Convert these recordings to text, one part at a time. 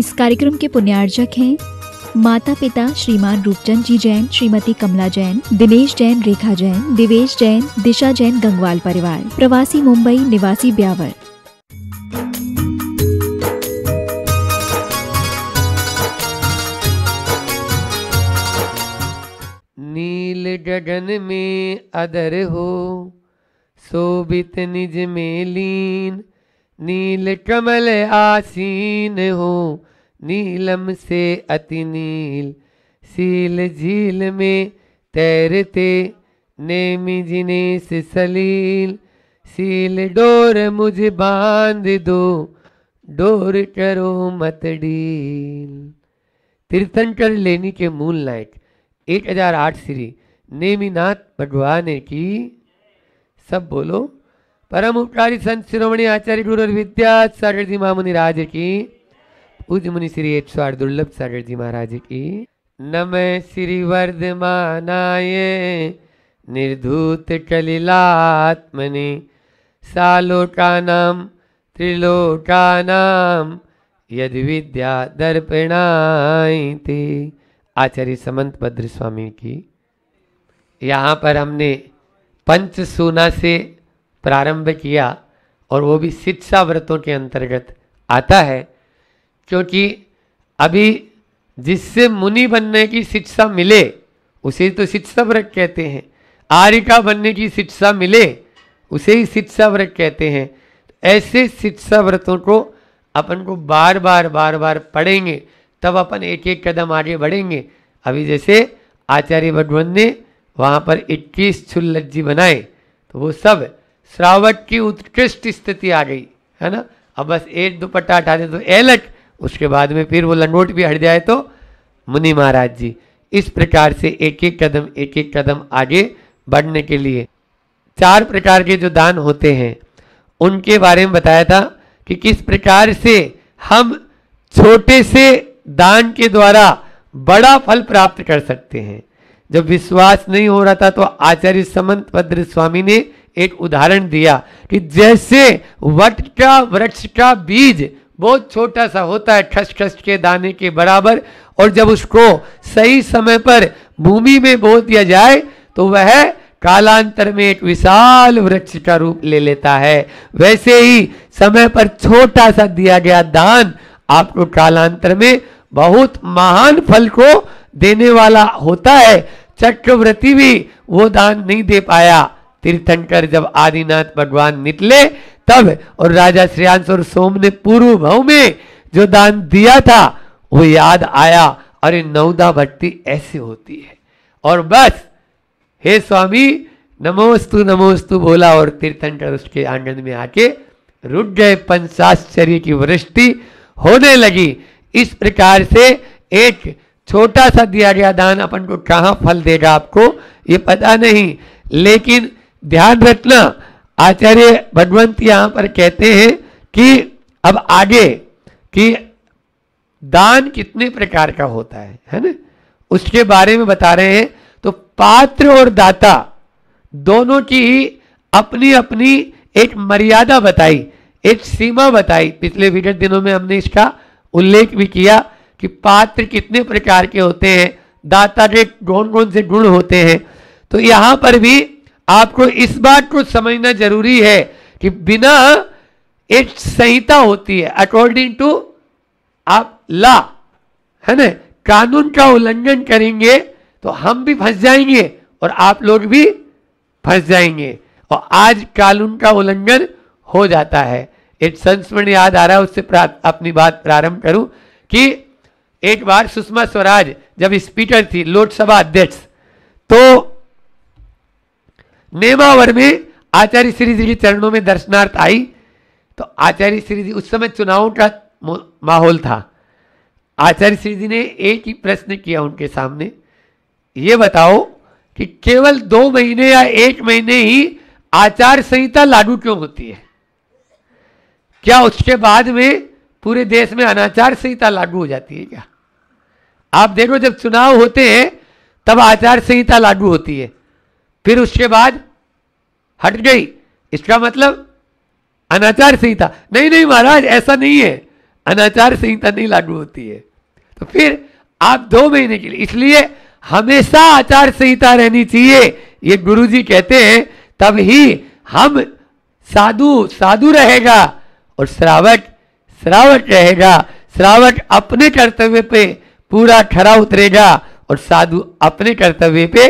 इस कार्यक्रम के पुण्यार्जक हैं माता पिता श्रीमान रूपचंद जी जैन श्रीमती कमला जैन दिनेश जैन रेखा जैन दिवेश जैन दिशा जैन गंगवाल परिवार प्रवासी मुंबई निवासी ब्यावर नील गगन में अदर हो सोबित निज में लीन नील कमल आसीन हो नीलम से अति नील सील झील में तैरते नेमी से सलील सील डोर मुझे बांध दो डोर करो मत डील तीर्थंकर लेनी के मूल नायक एक हजार आठ श्री नेमीनाथ भगवान की सब बोलो परम उपकारी संत शिरोमणि आचार्य और विद्या सागर जी महामुनि राज की पूज मुनि श्री एक सौ दुर्लभ सागर जी महाराज की नम श्री वर्धमानाय निर्धूत कलिलात्मने सालोकानाम त्रिलोकानाम यद विद्या दर्पणाय ते आचार्य समंत भद्र स्वामी की यहाँ पर हमने पंच सोना से प्रारंभ किया और वो भी शिक्षा व्रतों के अंतर्गत आता है क्योंकि अभी जिससे मुनि बनने की शिक्षा मिले उसे तो शिक्षा व्रत कहते हैं आरिका बनने की शिक्षा मिले उसे ही शिक्षा व्रत कहते हैं ऐसे शिक्षा व्रतों को अपन को बार बार बार बार पढ़ेंगे तब अपन एक एक कदम आगे बढ़ेंगे अभी जैसे आचार्य भगवान ने वहाँ पर 21 छुल्लज्जी बनाए तो वो सब श्रावक की उत्कृष्ट स्थिति आ गई है ना अब बस एक दुपट्टा हटा दे तो एलट उसके बाद में फिर वो लंगोट भी हट जाए तो मुनि महाराज जी इस प्रकार से एक एक कदम एक एक कदम आगे बढ़ने के लिए चार प्रकार के जो दान होते हैं उनके बारे में बताया था कि किस प्रकार से हम छोटे से दान के द्वारा बड़ा फल प्राप्त कर सकते हैं जब विश्वास नहीं हो रहा था तो आचार्य समन्त भद्र स्वामी ने एक उदाहरण दिया कि जैसे वट का वृक्ष का बीज बहुत छोटा सा होता है ठस ठस के दाने के बराबर और जब उसको सही समय पर भूमि में बो दिया जाए तो वह कालांतर में एक विशाल वृक्ष का रूप ले लेता है वैसे ही समय पर छोटा सा दिया गया दान आपको कालांतर में बहुत महान फल को देने वाला होता है चक्रव्रति भी वो दान नहीं दे पाया तीर्थंकर जब आदिनाथ भगवान निकले तब और राजा श्रेयांश और सोम ने पूर्व भाव में जो दान दिया था वो याद आया अरे नौदा भक्ति ऐसी होती है और बस हे स्वामी नमोस्तु नमोस्तु बोला और तीर्थंकर उसके आंगन में आके रुक गए पंचाश्चर्य की वृष्टि होने लगी इस प्रकार से एक छोटा सा दिया गया दान अपन को कहाँ फल देगा आपको ये पता नहीं लेकिन ध्यान रखना आचार्य भगवंत यहां पर कहते हैं कि अब आगे कि दान कितने प्रकार का होता है है ना उसके बारे में बता रहे हैं तो पात्र और दाता दोनों की ही अपनी अपनी एक मर्यादा बताई एक सीमा बताई पिछले विगत दिनों में हमने इसका उल्लेख भी किया कि पात्र कितने प्रकार के होते हैं दाता के कौन कौन से गुण होते हैं तो यहां पर भी आपको इस बात को समझना जरूरी है कि बिना एक संहिता होती है अकॉर्डिंग टू आप ला है ना कानून का उल्लंघन करेंगे तो हम भी फंस जाएंगे और आप लोग भी फंस जाएंगे और आज कानून का उल्लंघन हो जाता है एक संस्मरण याद आ रहा है उससे अपनी बात प्रारंभ करूं कि एक बार सुषमा स्वराज जब स्पीकर थी लोकसभा अध्यक्ष तो नेमावर में आचार्य श्री जी के चरणों में दर्शनार्थ आई तो आचार्य श्री जी उस समय चुनाव का माहौल था आचार्य श्री जी ने एक ही प्रश्न किया उनके सामने ये बताओ कि केवल दो महीने या एक महीने ही आचार संहिता लागू क्यों होती है क्या उसके बाद में पूरे देश में अनाचार संहिता लागू हो जाती है क्या आप देखो जब चुनाव होते हैं तब आचार संहिता लागू होती है फिर उसके बाद हट गई इसका मतलब अनाचार संहिता नहीं नहीं महाराज ऐसा नहीं है अनाचार संहिता नहीं लागू होती है तो फिर आप दो महीने के लिए इसलिए हमेशा आचार संहिता रहनी चाहिए ये गुरु जी कहते हैं तब ही हम साधु साधु रहेगा और श्रावक श्रावक रहेगा श्रावक अपने कर्तव्य पे पूरा खरा उतरेगा और साधु अपने कर्तव्य पे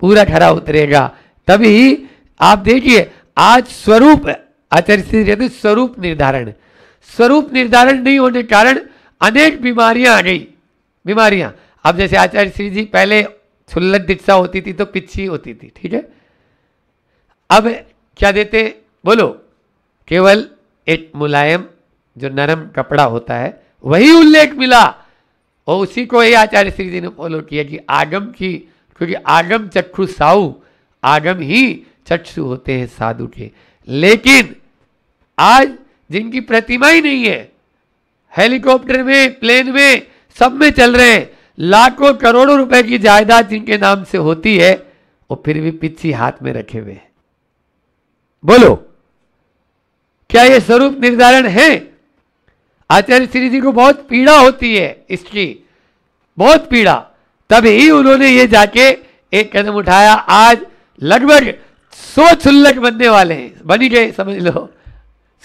पूरा खरा उतरेगा तभी आप देखिए आज स्वरूप आचार्य श्री कहते स्वरूप निर्धारण स्वरूप निर्धारण नहीं होने कारण अनेक बीमारियां आ गई बीमारियां अब जैसे आचार्य श्री जी पहले छुल्लत दीक्षा होती थी तो पिछी होती थी ठीक है अब क्या देते बोलो केवल एक मुलायम जो नरम कपड़ा होता है वही उल्लेख मिला और उसी को ही आचार्य श्री जी ने फॉलो किया कि आगम की क्योंकि आगम चक्षु साहु आगम ही चक्षु होते हैं साधु के लेकिन आज जिनकी प्रतिमा ही नहीं है हेलीकॉप्टर में प्लेन में सब में चल रहे हैं लाखों करोड़ों रुपए की जायदाद जिनके नाम से होती है वो फिर भी पिछी हाथ में रखे हुए हैं बोलो क्या ये स्वरूप निर्धारण है आचार्य श्री जी को बहुत पीड़ा होती है इसकी बहुत पीड़ा तभी उन्होंने ये जाके एक कदम उठाया आज लगभग सो छुल्लट बनने वाले हैं बनी गए समझ लो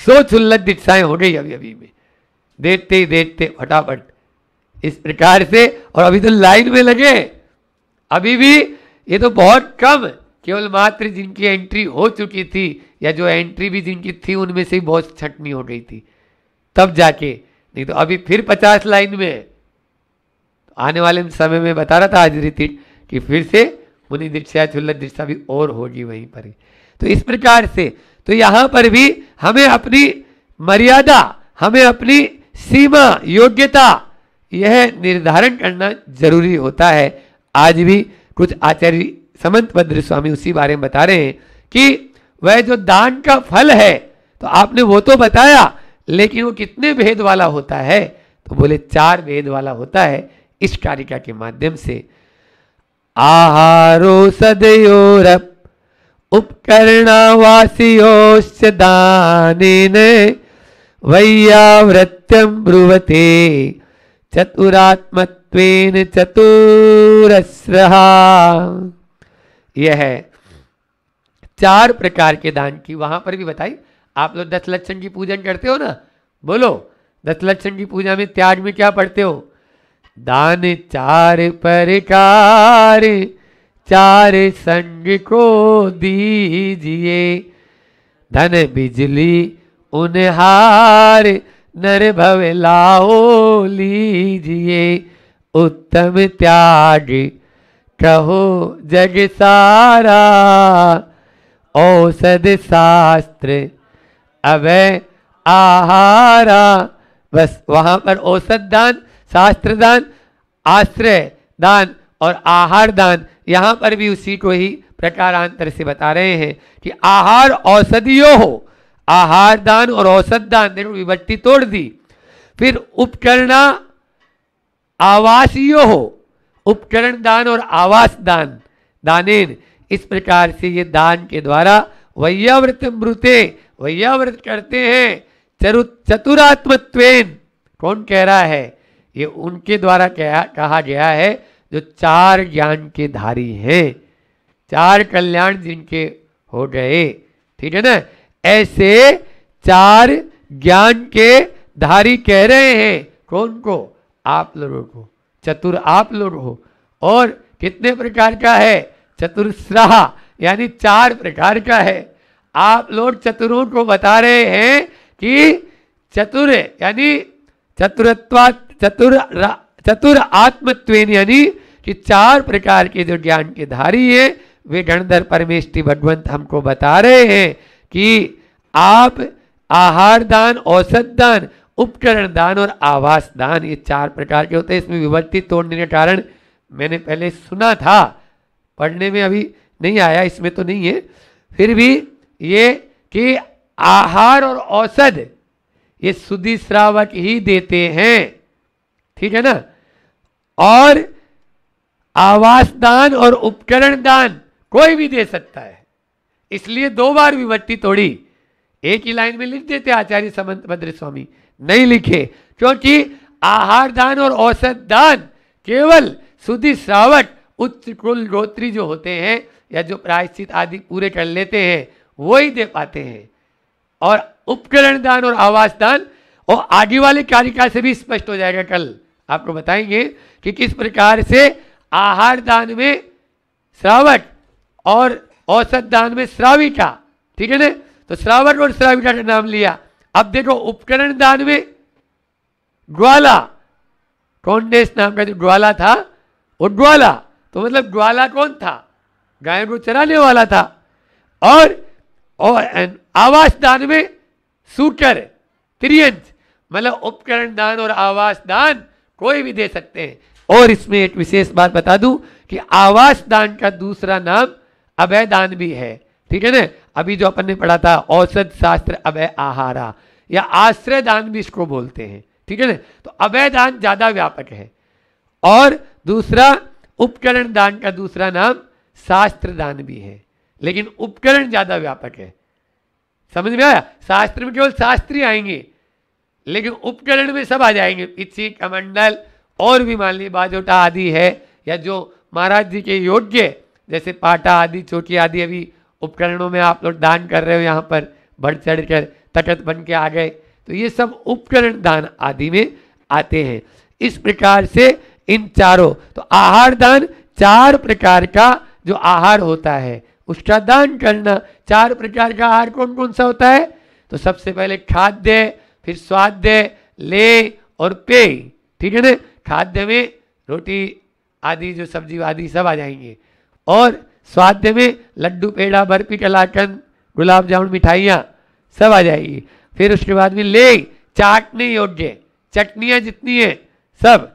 सो छुल्लट दीक्षाएं हो गई अभी अभी में देखते ही देखते फटाफट इस प्रकार से और अभी तो लाइन में लगे अभी भी ये तो बहुत कम केवल मात्र जिनकी एंट्री हो चुकी थी या जो एंट्री भी जिनकी थी उनमें से बहुत छटनी हो गई थी तब जाके नहीं तो अभी फिर पचास लाइन में है आने वाले समय में बता रहा था आज रीति कि फिर से मुनि दीक्षा चुल्ल दीक्षा भी और होगी वहीं पर तो इस प्रकार से तो यहाँ पर भी हमें अपनी मर्यादा हमें अपनी सीमा योग्यता यह निर्धारण करना जरूरी होता है आज भी कुछ आचार्य समंत भद्र स्वामी उसी बारे में बता रहे हैं कि वह जो दान का फल है तो आपने वो तो बताया लेकिन वो कितने भेद वाला होता है तो बोले चार भेद वाला होता है इस कारिका के माध्यम से आहारो सदयोरप उपकरणावासियोश्च दान वैयावृत्यम ब्रुवते चतुरात्म चतुरस्रः यह है चार प्रकार के दान की वहां पर भी बताई आप लोग दस लक्षण की पूजन करते हो ना बोलो दस लक्षण की पूजा में त्याग में क्या पढ़ते हो दान चार परकार चार संग को दीजिए धन बिजली उनहार नर भव लाओ लीजिए उत्तम त्याग कहो जग सारा औषध शास्त्र अब आहारा बस वहां पर औषध दान शास्त्र दान आश्रय दान और आहार दान यहाँ पर भी उसी को ही प्रकारांतर से बता रहे हैं कि आहार औषधियों हो आहार दान और औषध दान देखो विभक्ति तोड़ दी फिर उपकरणा आवासियों हो उपकरण दान और आवास दान दानेन इस प्रकार से ये दान के द्वारा वैयाव्रत मृते वैयाव्रत करते हैं चरु चतुरात्मत्वेन कौन कह रहा है ये उनके द्वारा कहा गया है जो चार ज्ञान के धारी हैं चार कल्याण जिनके हो गए ठीक है ना ऐसे चार ज्ञान के धारी कह रहे हैं कौन को आप लोगों को चतुर आप लोग हो और कितने प्रकार का है चतुरश्राह यानी चार प्रकार का है आप लोग चतुरों को बता रहे हैं कि चतुर यानी चतुरत्वात चतुर चतुर आत्मत्वेन यानी कि चार प्रकार के जो ज्ञान के धारी है वे गणधर परमेश भगवंत हमको बता रहे हैं कि आप आहार दान औसत दान उपकरण दान और आवास दान ये चार प्रकार के होते हैं इसमें विभक्ति तोड़ने के कारण मैंने पहले सुना था पढ़ने में अभी नहीं आया इसमें तो नहीं है फिर भी ये कि आहार और औसत ये सुधि श्रावक ही देते हैं ठीक है ना और आवास दान और उपकरण दान कोई भी दे सकता है इसलिए दो बार विभक्ति तोड़ी एक ही लाइन में लिख देते आचार्य समंत स्वामी नहीं लिखे क्योंकि आहार दान और औसत दान केवल सुधि श्रावट उच्च कुल गोत्री जो होते हैं या जो प्रायश्चित आदि पूरे कर लेते हैं वो ही दे पाते हैं और उपकरण दान और आवास दान और आगे वाले कारिका से भी स्पष्ट हो जाएगा कल आपको बताएंगे कि किस प्रकार से आहार दान में श्रावक और औसत दान में श्राविका ठीक है ना तो श्रावक और श्राविका का नाम लिया अब देखो उपकरण दान में ग्वाला कौंडेस नाम का जो ग्वाला था वो ग्वाला तो मतलब ग्वाला कौन था गाय को चराने वाला था और और आवास दान में सूटर त्रियंत मतलब उपकरण दान और आवास दान कोई भी दे सकते हैं और इसमें एक विशेष बात बता दूं कि आवास दान का दूसरा नाम अभय दान भी है ठीक है ना अभी जो अपन ने पढ़ा था औसत शास्त्र अभय आहारा या आश्रय दान भी इसको बोलते हैं ठीक है ना तो अभय दान ज्यादा व्यापक है और दूसरा उपकरण दान का दूसरा नाम शास्त्र दान भी है लेकिन उपकरण ज्यादा व्यापक है समझ में आया शास्त्र में केवल शास्त्री आएंगे लेकिन उपकरण में सब आ जाएंगे इसी कमंडल और भी मान ली बाजोटा आदि है या जो महाराज जी के योग्य जैसे पाटा आदि चोटी आदि अभी उपकरणों में आप लोग दान कर रहे हो यहाँ पर बढ़ चढ़ कर तटत बन के आ गए तो ये सब उपकरण दान आदि में आते हैं इस प्रकार से इन चारों तो आहार दान चार प्रकार का जो आहार होता है उसका दान करना चार प्रकार का आहार कौन कौन सा होता है तो सबसे पहले खाद्य फिर स्वाद्य ले और पे ठीक है ना खाद्य में रोटी आदि जो सब्जी आदि सब आ जाएंगे और स्वाद्य में लड्डू पेड़ा बर्फी कलाकन गुलाब जामुन मिठाइयाँ सब आ जाएगी फिर उसके बाद में ले चाटने योग्य चटनियाँ जितनी है सब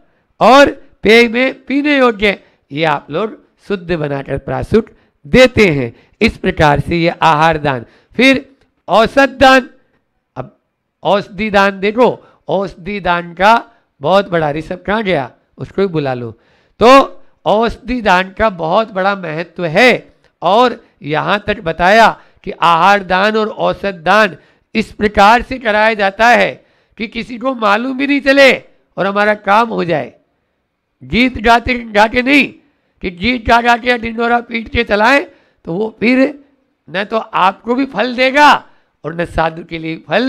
और पेय में पीने योग्य ये आप लोग शुद्ध बनाकर प्रासुट देते हैं इस प्रकार से ये आहार दान फिर औसत दान औषधि दान देखो औषधि दान का बहुत बड़ा ऋषभ कहाँ गया उसको भी बुला लो तो औषधि दान का बहुत बड़ा महत्व है और यहाँ तक बताया कि आहार दान और औसत दान इस प्रकार से कराया जाता है कि किसी को मालूम भी नहीं चले और हमारा काम हो जाए गीत गाते गाते नहीं कि गीत गा गा के डिंडोरा पीट के चलाएं तो वो फिर न तो आपको भी फल देगा और न साधु के लिए फल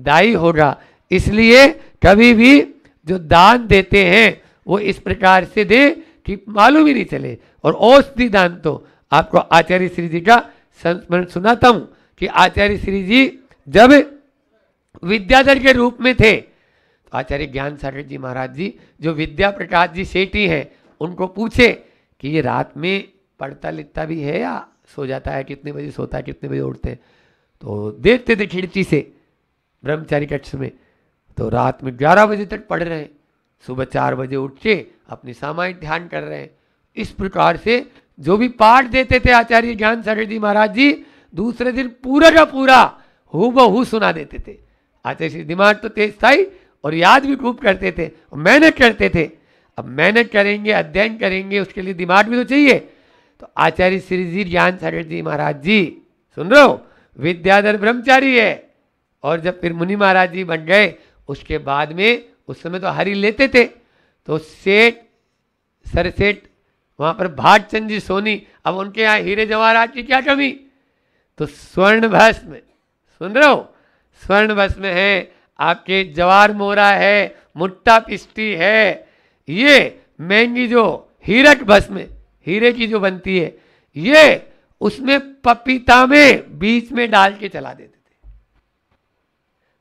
दाई होगा इसलिए कभी भी जो दान देते हैं वो इस प्रकार से दे कि मालूम ही नहीं चले और औषधि दान तो आपको आचार्य श्री जी का संस्मरण सुनाता हूँ कि आचार्य श्री जी जब विद्याधर के रूप में थे तो आचार्य ज्ञान सागर जी महाराज जी जो विद्या प्रकाश जी सेठी हैं उनको पूछे कि ये रात में पढ़ता लिखता भी है या सो जाता है कितने बजे सोता है कितने बजे उठते हैं तो देखते थे खिड़की से ब्रह्मचारी कक्ष में तो रात में ग्यारह बजे तक पढ़ रहे हैं सुबह चार बजे उठ के अपने सामायिक ध्यान कर रहे हैं इस प्रकार से जो भी पाठ देते थे आचार्य ज्ञान सागर जी महाराज जी दूसरे दिन पूरा का पूरा हु बहु सुना देते थे आचार्य श्री दिमाग तो तेज था ही और याद भी खूब करते थे और मेहनत करते थे अब मेहनत करेंगे अध्ययन करेंगे उसके लिए दिमाग भी तो चाहिए तो आचार्य श्री जी ज्ञान जी महाराज जी सुन रहे हो विद्याधर ब्रह्मचारी है और जब फिर मुनि महाराज जी बन गए उसके बाद में उस समय तो हरी लेते थे तो सेठ सर सेठ वहाँ पर भाटचंद जी सोनी अब उनके यहाँ हीरे जवाहरात की क्या कमी तो स्वर्ण भस्म सुन रहे हो स्वर्ण भस्म है आपके जवार मोरा है मुट्टा पिस्टी है ये महंगी जो हीरक भस्म हीरे की जो बनती है ये उसमें पपीता में बीच में डाल के चला देते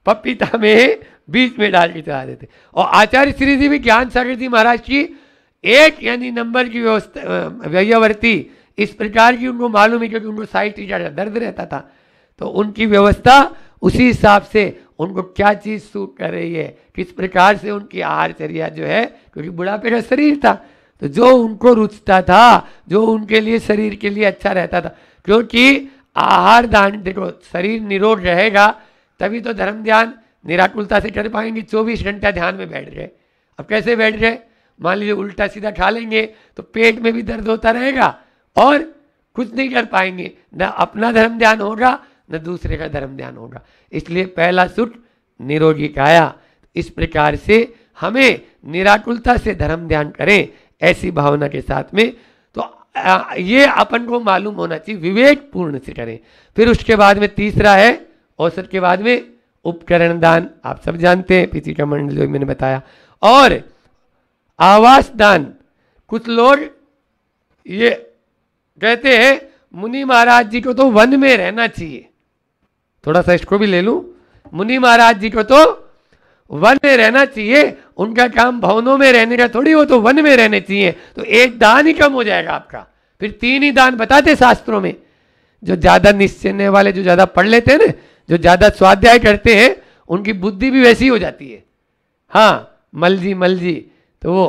पपीता में बीच में डाल के चला देते और आचार्य श्री जी भी ज्ञान सागर जी महाराज की एक यानी नंबर की व्यवस्था इस प्रकार की उनको मालूम है क्योंकि उनको साइड ज्यादा दर्द रहता था तो उनकी व्यवस्था उसी हिसाब से उनको क्या चीज़ सूट कर रही है किस प्रकार से उनकी आहारचर्या जो है क्योंकि बुढ़ापे का शरीर था तो जो उनको रुचता था जो उनके लिए शरीर के लिए अच्छा रहता था क्योंकि आहार दान देखो शरीर निरोग रहेगा तभी तो धर्म ध्यान निराकुलता से कर पाएंगे चौबीस घंटा ध्यान में बैठ रहे अब कैसे बैठ रहे मान लीजिए उल्टा सीधा खा लेंगे तो पेट में भी दर्द होता रहेगा और कुछ नहीं कर पाएंगे न अपना धर्म ध्यान होगा न दूसरे का धर्म ध्यान होगा इसलिए पहला सुख निरोगी काया इस प्रकार से हमें निराकुलता से धर्म ध्यान करें ऐसी भावना के साथ में तो ये अपन को मालूम होना चाहिए विवेकपूर्ण से करें फिर उसके बाद में तीसरा है औसत के बाद में उपकरण दान आप सब जानते हैं पीसी का मंडल जो मैंने बताया और आवास दान कुछ लोग ये कहते हैं मुनि महाराज जी को तो वन में रहना चाहिए थोड़ा सा इसको भी ले लू मुनि महाराज जी को तो वन में रहना चाहिए उनका काम भवनों में रहने का थोड़ी हो तो वन में रहने चाहिए तो एक दान ही कम हो जाएगा आपका फिर तीन ही दान बताते शास्त्रों में जो ज़्यादा निश्चय वाले जो ज़्यादा पढ़ लेते हैं ना जो ज़्यादा स्वाध्याय करते हैं उनकी बुद्धि भी वैसी हो जाती है हाँ मल जी मल जी तो वो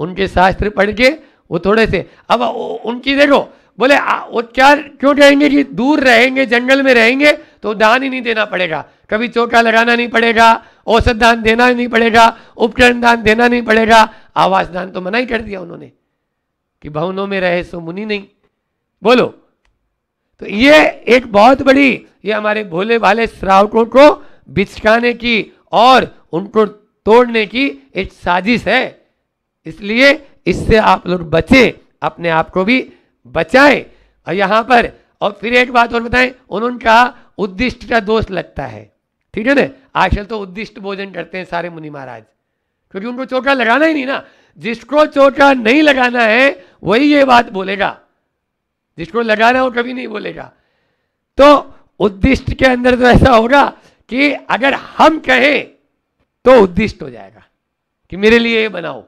उनके शास्त्र पढ़ के वो थोड़े से अब उनकी देखो बोले वो क्या क्यों कहेंगे कि दूर रहेंगे जंगल में रहेंगे तो दान ही नहीं देना पड़ेगा कभी चौका लगाना नहीं पड़ेगा औसत दान देना ही नहीं पड़ेगा उपकरण दान देना नहीं पड़ेगा आवास दान तो मना ही कर दिया उन्होंने कि भवनों में रहे सो मुनि नहीं बोलो तो ये एक बहुत बड़ी ये हमारे भोले भाले श्रावकों को बिचकाने की और उनको तोड़ने की एक साजिश है इसलिए इससे आप लोग बचें अपने आप को भी बचाएं और यहां पर और फिर एक बात और बताएं उन्होंने कहा उद्दिष्ट का दोष लगता है ठीक है ना आजकल तो उद्दिष्ट भोजन करते हैं सारे मुनि महाराज क्योंकि उनको चौका लगाना ही नहीं ना जिसको चौका नहीं लगाना है वही ये बात बोलेगा जिसको लगाना हो कभी नहीं बोलेगा तो उद्दिष्ट के अंदर तो ऐसा होगा कि अगर हम कहें तो उद्दिष्ट हो जाएगा कि मेरे लिए ये बनाओ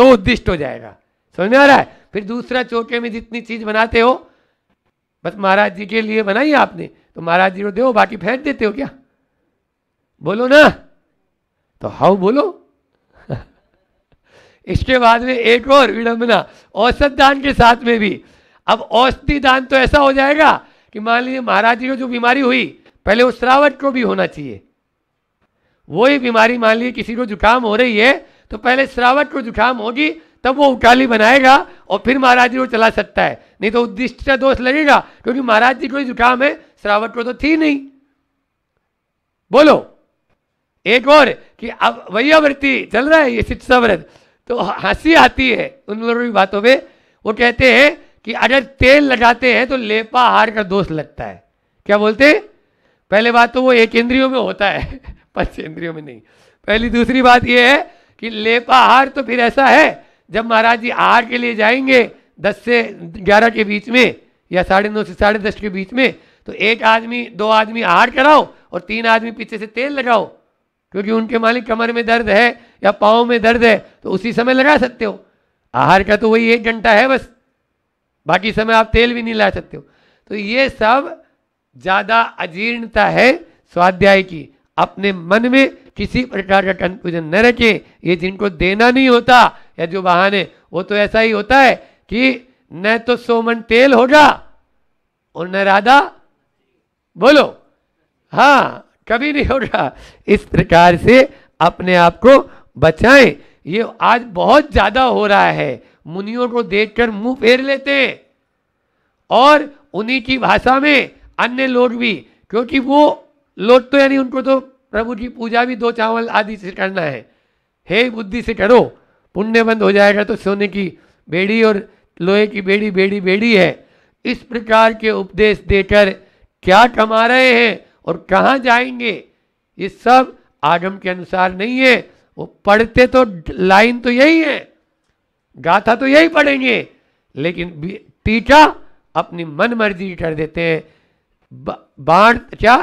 तो उद्दिष्ट हो जाएगा समझ में आ रहा है फिर दूसरा चौके में जितनी चीज बनाते हो बस महाराज जी के लिए बनाई आपने तो महाराज जी को दो बाकी फेंक देते हो क्या बोलो ना तो हाउ बोलो इसके बाद में एक और विडंबना औसत दान के साथ में भी अब औषधि दान तो ऐसा हो जाएगा कि मान लीजिए महाराज जी को जो बीमारी हुई पहले उस श्रावट को भी होना चाहिए वही बीमारी मान लीजिए किसी को जुकाम हो रही है तो पहले श्रावट को जुकाम होगी तब वो उकाली बनाएगा और फिर महाराज जी को चला सकता है नहीं तो उद्दिष्ट का दोष लगेगा क्योंकि महाराज जी को ही जुकाम है श्रावट को तो थी नहीं बोलो एक और कि अब वैयावृत्ति चल रहा है ये शिक्षा व्रत तो हंसी आती है उन लोगों की बातों में वो कहते हैं कि अगर तेल लगाते हैं तो लेपा हार का दोष लगता है क्या बोलते पहले बात तो वो एक इंद्रियों में होता है पंच इंद्रियों में नहीं पहली दूसरी बात यह है कि लेपा हार तो फिर ऐसा है जब महाराज जी आहार के लिए जाएंगे दस से ग्यारह के बीच में या साढ़े नौ से साढ़े दस के बीच में तो एक आदमी दो आदमी आहार कराओ और तीन आदमी पीछे से तेल लगाओ क्योंकि उनके मालिक कमर में दर्द है या पाँव में दर्द है तो उसी समय लगा सकते हो आहार का तो वही एक घंटा है बस बाकी समय आप तेल भी नहीं ला सकते हो तो ये सब ज़्यादा अजीर्णता है स्वाध्याय की अपने मन में किसी प्रकार का कंफ्यूजन न रखे ये जिनको देना नहीं होता या जो बहाने वो तो ऐसा ही होता है कि न तो सोमन तेल होगा और न राधा बोलो हाँ कभी नहीं होगा इस प्रकार से अपने आप को बचाएं ये आज बहुत ज़्यादा हो रहा है मुनियों को देखकर मुंह फेर लेते हैं और उन्हीं की भाषा में अन्य लोग भी क्योंकि वो लोग तो यानी उनको तो प्रभु की पूजा भी दो चावल आदि से करना है हे बुद्धि से करो पुण्यबंद हो जाएगा तो सोने की बेड़ी और लोहे की बेड़ी बेड़ी बेड़ी है इस प्रकार के उपदेश देकर क्या कमा रहे हैं और कहाँ जाएंगे ये सब आगम के अनुसार नहीं है वो पढ़ते तो लाइन तो यही है गाथा तो यही पढ़ेंगे लेकिन पीटा अपनी मन मर्जी कर देते हैं बाढ़ क्या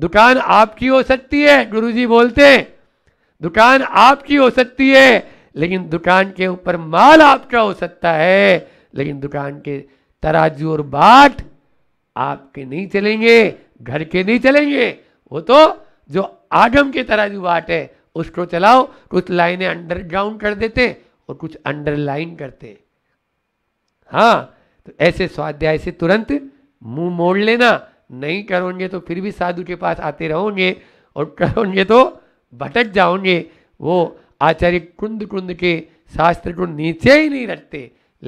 दुकान आपकी हो सकती है गुरुजी बोलते हैं दुकान आपकी हो सकती है लेकिन दुकान के ऊपर माल आपका हो सकता है लेकिन दुकान के तराजू और बाट आपके नहीं चलेंगे घर के नहीं चलेंगे वो तो जो आगम के तराजू बाट है उसको चलाओ कुछ लाइनें अंडरग्राउंड कर देते और कुछ अंडरलाइन करते हैं हाँ तो ऐसे स्वाध्याय से तुरंत मुंह मोड़ लेना नहीं करोगे तो फिर भी साधु के पास आते रहोगे और करोगे तो भटक जाओगे वो आचार्य कुंद कुंद के शास्त्र को नीचे ही नहीं रखते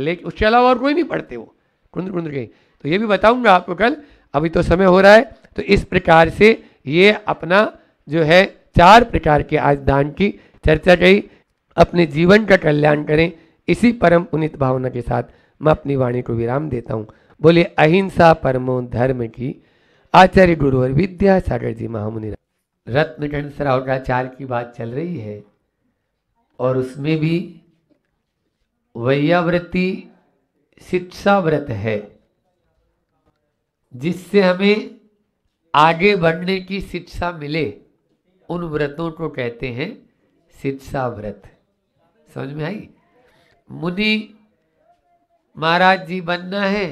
लेकिन उसके अलावा और कोई नहीं पढ़ते वो कुंद कुंद के तो ये भी बताऊंगा आपको कल अभी तो समय हो रहा है तो इस प्रकार से ये अपना जो है चार प्रकार के आज दान की चर्चा कही अपने जीवन का कल्याण करें इसी परम पुनित भावना के साथ मैं अपनी वाणी को विराम देता हूँ बोले अहिंसा परमो धर्म की आचार्य गुरु विद्या विद्यासागर जी महामुनि रत्नगण सरावकाचार की बात चल रही है और उसमें भी वैयावृत्ति शिक्षा व्रत है जिससे हमें आगे बढ़ने की शिक्षा मिले उन व्रतों को कहते हैं शिक्षा व्रत समझ में आई मुनि महाराज जी बनना है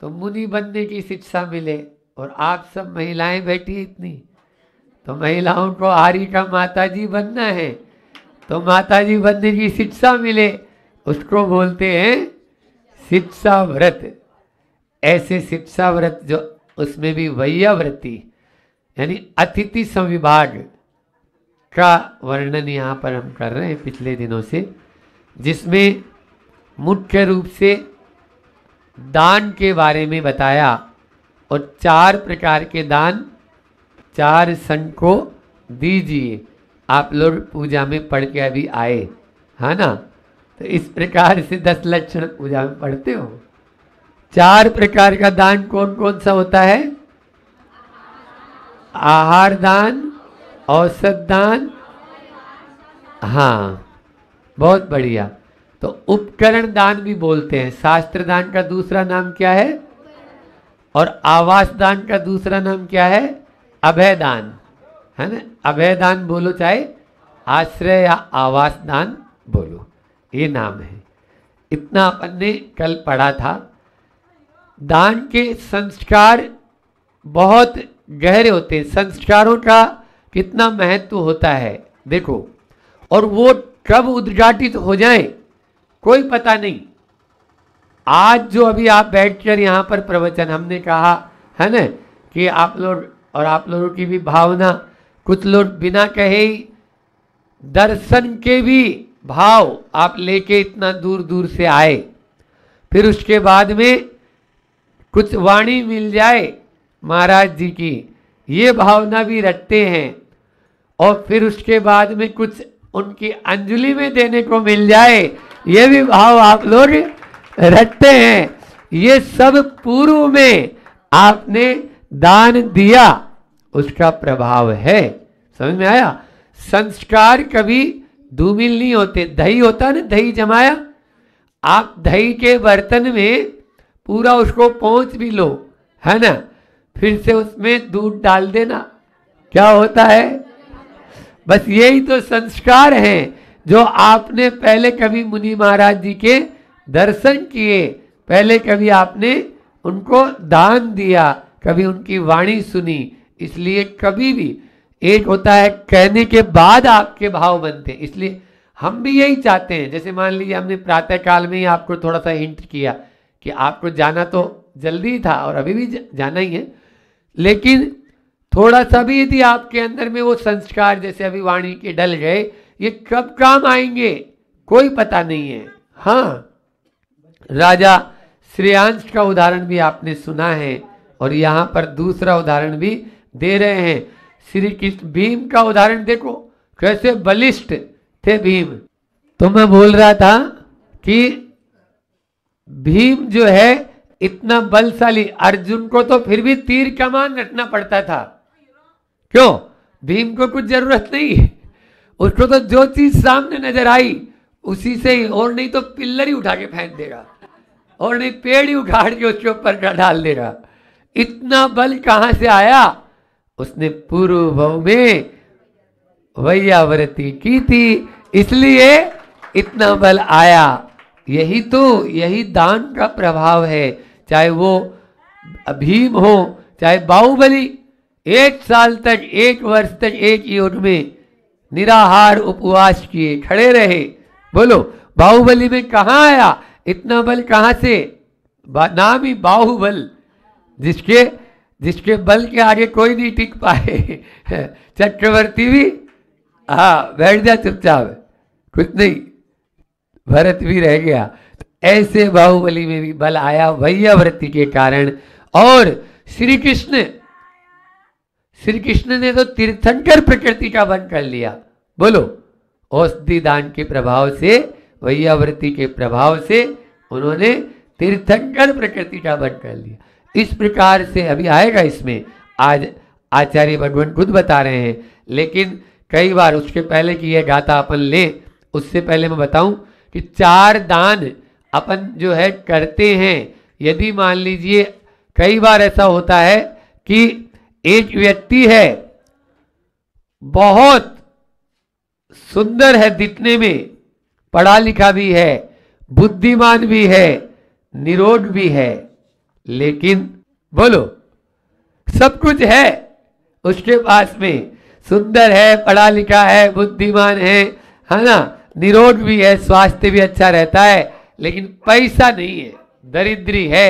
तो मुनि बनने की शिक्षा मिले और आप सब महिलाएं बैठी इतनी तो महिलाओं को आर्य का माता जी बनना है तो माता जी बनने की शिक्षा मिले उसको बोलते हैं शिक्षा व्रत ऐसे शिक्षा व्रत जो उसमें भी वैया व्रति यानी अतिथि संविभाग का वर्णन यहाँ पर हम कर रहे हैं पिछले दिनों से जिसमें मुख्य रूप से दान के बारे में बताया और चार प्रकार के दान चार संघ को दीजिए आप लोग पूजा में पढ़ के अभी आए है ना तो इस प्रकार से दस लक्षण पूजा में पढ़ते हो चार प्रकार का दान कौन कौन सा होता है आहार दान औसत दान हाँ बहुत बढ़िया तो उपकरण दान भी बोलते हैं शास्त्र दान का दूसरा नाम क्या है और आवास दान का दूसरा नाम क्या है अभय दान है ना अभय दान बोलो चाहे आश्रय या आवास दान बोलो ये नाम है इतना अपन ने कल पढ़ा था दान के संस्कार बहुत गहरे होते हैं संस्कारों का कितना महत्व होता है देखो और वो कब उद्घाटित हो जाए कोई पता नहीं आज जो अभी आप बैठकर यहाँ पर प्रवचन हमने कहा है न कि आप लोग और आप लोगों की भी भावना कुछ लोग बिना कहे ही दर्शन के भी भाव आप लेके इतना दूर दूर से आए फिर उसके बाद में कुछ वाणी मिल जाए महाराज जी की ये भावना भी रखते हैं और फिर उसके बाद में कुछ उनकी अंजलि में देने को मिल जाए ये भी भाव आप लोग रखते हैं ये सब पूर्व में आपने दान दिया उसका प्रभाव है समझ में आया संस्कार कभी धूमिल नहीं होते दही होता ना दही जमाया आप दही के बर्तन में पूरा उसको पहुंच भी लो है ना फिर से उसमें दूध डाल देना क्या होता है बस यही तो संस्कार हैं जो आपने पहले कभी मुनि महाराज जी के दर्शन किए पहले कभी आपने उनको दान दिया कभी उनकी वाणी सुनी इसलिए कभी भी एक होता है कहने के बाद आपके भाव बनते हैं इसलिए हम भी यही चाहते हैं जैसे मान लीजिए हमने प्रातः काल में ही आपको थोड़ा सा हिंट किया कि आपको जाना तो जल्दी था और अभी भी जाना ही है लेकिन थोड़ा सा भी यदि आपके अंदर में वो संस्कार जैसे अभी वाणी के डल गए ये कब काम आएंगे कोई पता नहीं है हाँ राजा श्रेयांश का उदाहरण भी आपने सुना है और यहाँ पर दूसरा उदाहरण भी दे रहे हैं श्री कृष्ण भीम का उदाहरण देखो कैसे बलिष्ठ थे भीम तो मैं बोल रहा था कि भीम जो है इतना बलशाली अर्जुन को तो फिर भी तीर कमान रखना पड़ता था क्यों भीम को कुछ जरूरत नहीं है उसको तो जो चीज सामने नजर आई उसी से ही और नहीं तो पिल्लर ही उठा के फेंक देगा और नहीं पेड़ ही उखाड़ के उसके ऊपर डाल देगा इतना बल कहां से आया उसने पूर्व भव में वैयावृति की थी इसलिए इतना बल आया यही तो यही दान का प्रभाव है चाहे वो भीम हो चाहे बाहुबली एक साल तक एक वर्ष तक एक योग में निराहार उपवास किए खड़े रहे बोलो बाहुबली में कहा आया इतना बल कहां से नाम ही बाहुबल जिसके जिसके बल के आगे कोई नहीं टिक पाए चक्रवर्ती भी हा बैठ जा चुपचाप कुछ नहीं भरत भी रह गया तो ऐसे बाहुबली में भी बल आया वैयाव्रति के कारण और श्री कृष्ण श्री कृष्ण ने तो तीर्थंकर प्रकृति का वन कर लिया बोलो औषधि दान के प्रभाव से वैयावृत्ति के प्रभाव से उन्होंने तीर्थंकर प्रकृति का वन कर लिया इस प्रकार से अभी आएगा इसमें आज आचार्य भगवान खुद बता रहे हैं लेकिन कई बार उसके पहले की यह गाथा अपन ले उससे पहले मैं बताऊं कि चार दान अपन जो है करते हैं यदि मान लीजिए कई बार ऐसा होता है कि एक व्यक्ति है बहुत सुंदर है दिखने में पढ़ा लिखा भी है बुद्धिमान भी है निरोग भी है लेकिन बोलो सब कुछ है उसके पास में सुंदर है पढ़ा लिखा है बुद्धिमान है है ना निरोग भी है स्वास्थ्य भी अच्छा रहता है लेकिन पैसा नहीं है दरिद्री है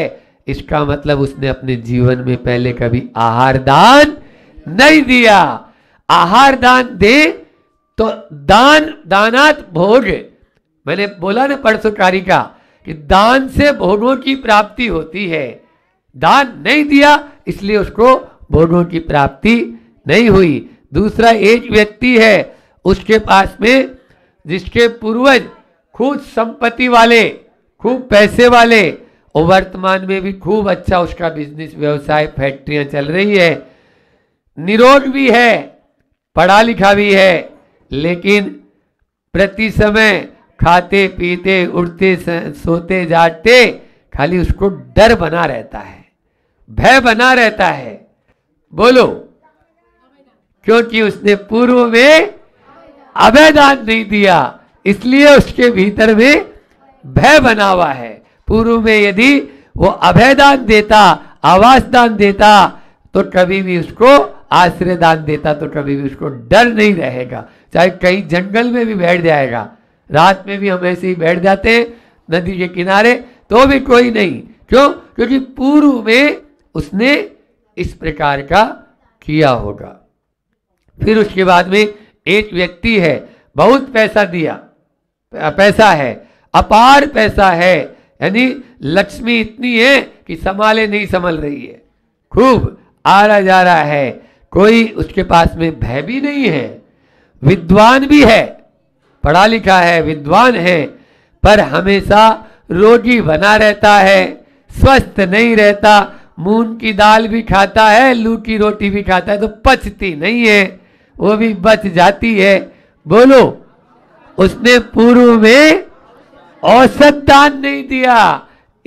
इसका मतलब उसने अपने जीवन में पहले कभी आहार दान नहीं दिया आहार दान दे तो दान दानात भोग मैंने बोला ना परसों का कि दान से भोगों की प्राप्ति होती है दान नहीं दिया इसलिए उसको भोगों की प्राप्ति नहीं हुई दूसरा एक व्यक्ति है उसके पास में जिसके पूर्वज खूब संपत्ति वाले खूब पैसे वाले और वर्तमान में भी खूब अच्छा उसका बिजनेस व्यवसाय फैक्ट्रियां चल रही है निरोग भी है पढ़ा लिखा भी है लेकिन प्रति समय खाते पीते उड़ते सोते जाते खाली उसको डर बना रहता है भय बना रहता है बोलो क्योंकि उसने पूर्व में अभयदान नहीं दिया इसलिए उसके भीतर में भय बना हुआ है पूर्व में यदि वो अभयदान देता आवास दान देता तो कभी भी उसको आश्रय दान देता तो कभी भी उसको डर नहीं रहेगा चाहे कहीं जंगल में भी बैठ जाएगा रात में भी हम ऐसे ही बैठ जाते हैं नदी के किनारे तो भी कोई नहीं क्यों क्योंकि पूर्व में उसने इस प्रकार का किया होगा फिर उसके बाद में एक व्यक्ति है बहुत पैसा दिया पैसा है अपार पैसा है यानी लक्ष्मी इतनी है कि संभाले नहीं संभल रही है खूब आ रहा जा रहा है कोई उसके पास में भय भी नहीं है विद्वान भी है पढ़ा लिखा है विद्वान है पर हमेशा रोगी बना रहता है स्वस्थ नहीं रहता मून की दाल भी खाता है लू की रोटी भी खाता है तो पचती नहीं है वो भी बच जाती है बोलो उसने पूर्व में औसत दान नहीं दिया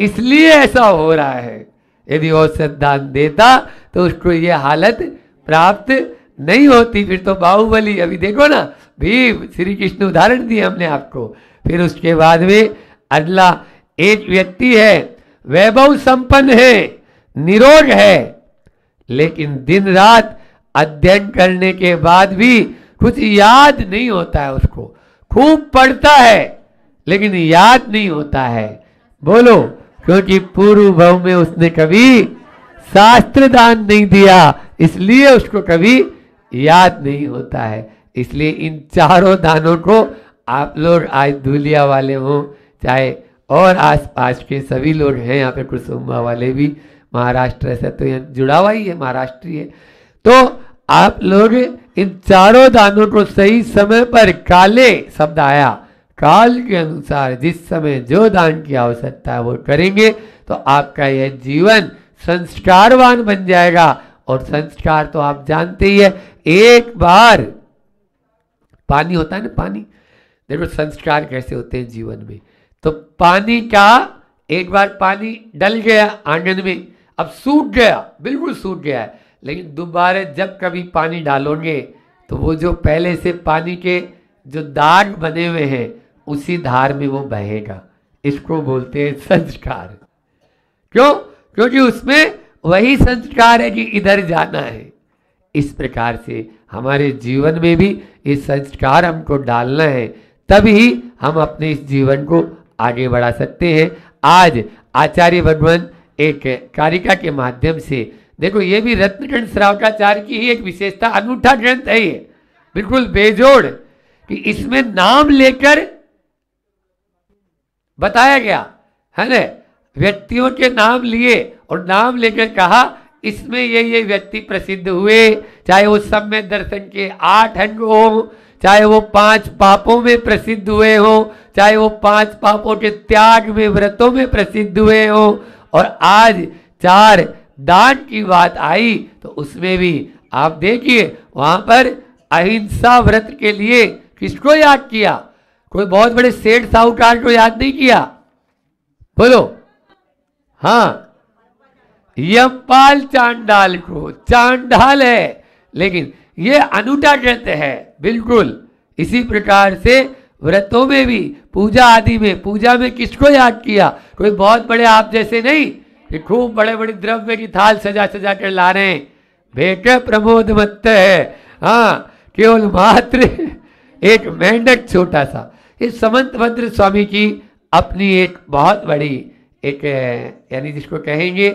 इसलिए ऐसा हो रहा है यदि औसत दान देता तो उसको ये हालत प्राप्त नहीं होती फिर तो बाहुबली अभी देखो ना भीम श्री कृष्ण उदाहरण दिए हमने आपको फिर उसके बाद में अगला एक व्यक्ति है वैभव संपन्न है निरोग है लेकिन दिन रात अध्ययन करने के बाद भी कुछ याद नहीं होता है उसको खूब पढ़ता है लेकिन याद नहीं होता है बोलो क्योंकि पूर्व भव में उसने कभी शास्त्र दान नहीं दिया इसलिए उसको कभी याद नहीं होता है इसलिए इन चारों दानों को आप लोग आज धूलिया वाले हों चाहे और आस पास के सभी लोग हैं यहाँ पे कुसुम्बा वाले भी महाराष्ट्र से तो यहाँ जुड़ा हुआ ही है महाराष्ट्रीय तो आप लोग इन चारों दानों को सही समय पर काले शब्द आया काल के अनुसार जिस समय जो दान की आवश्यकता है वो करेंगे तो आपका यह जीवन संस्कारवान बन जाएगा और संस्कार तो आप जानते ही है एक बार पानी होता है ना पानी देखो संस्कार कैसे होते हैं जीवन में तो पानी का एक बार पानी डल गया आंगन में अब सूख गया बिल्कुल सूख गया है लेकिन दोबारा जब कभी पानी डालोगे तो वो जो पहले से पानी के जो दाग बने हुए हैं उसी धार में वो बहेगा इसको बोलते हैं संस्कार क्यों क्योंकि उसमें वही संस्कार है कि इधर जाना है इस प्रकार से हमारे जीवन में भी ये संस्कार हमको डालना है तभी हम अपने इस जीवन को आगे बढ़ा सकते हैं आज आचार्य भगवान एक कारिका के माध्यम से देखो ये भी रत्नगण श्रावकाचार्य की ही एक विशेषता अनूठा ग्रंथ है ये बिल्कुल बेजोड़ कि इसमें नाम लेकर बताया गया है ना व्यक्तियों के नाम लिए और नाम लेकर कहा इसमें ये ये व्यक्ति प्रसिद्ध हुए चाहे वो सब में दर्शन के आठ अंग हो चाहे वो पांच पापों में प्रसिद्ध हुए हो चाहे वो पांच पापों के त्याग में व्रतों में प्रसिद्ध हुए हो और आज चार दान की बात आई तो उसमें भी आप देखिए वहां पर अहिंसा व्रत के लिए किसको याद किया कोई बहुत बड़े सेठ साहूकार को याद नहीं किया बोलो हाँ यमपाल चांडाल को चांडाल है लेकिन ये अनुटा कहते हैं बिल्कुल इसी प्रकार से व्रतों में भी पूजा आदि में पूजा में किसको याद किया कोई बहुत बड़े आप जैसे नहीं कि खूब बड़े बड़े द्रव्य की थाल सजा सजा कर ला रहे हैं भेट प्रमोद मत है हाँ केवल मात्र एक मेंढक छोटा सा इस समंत भद्र स्वामी जी अपनी एक बहुत बड़ी एक यानी जिसको कहेंगे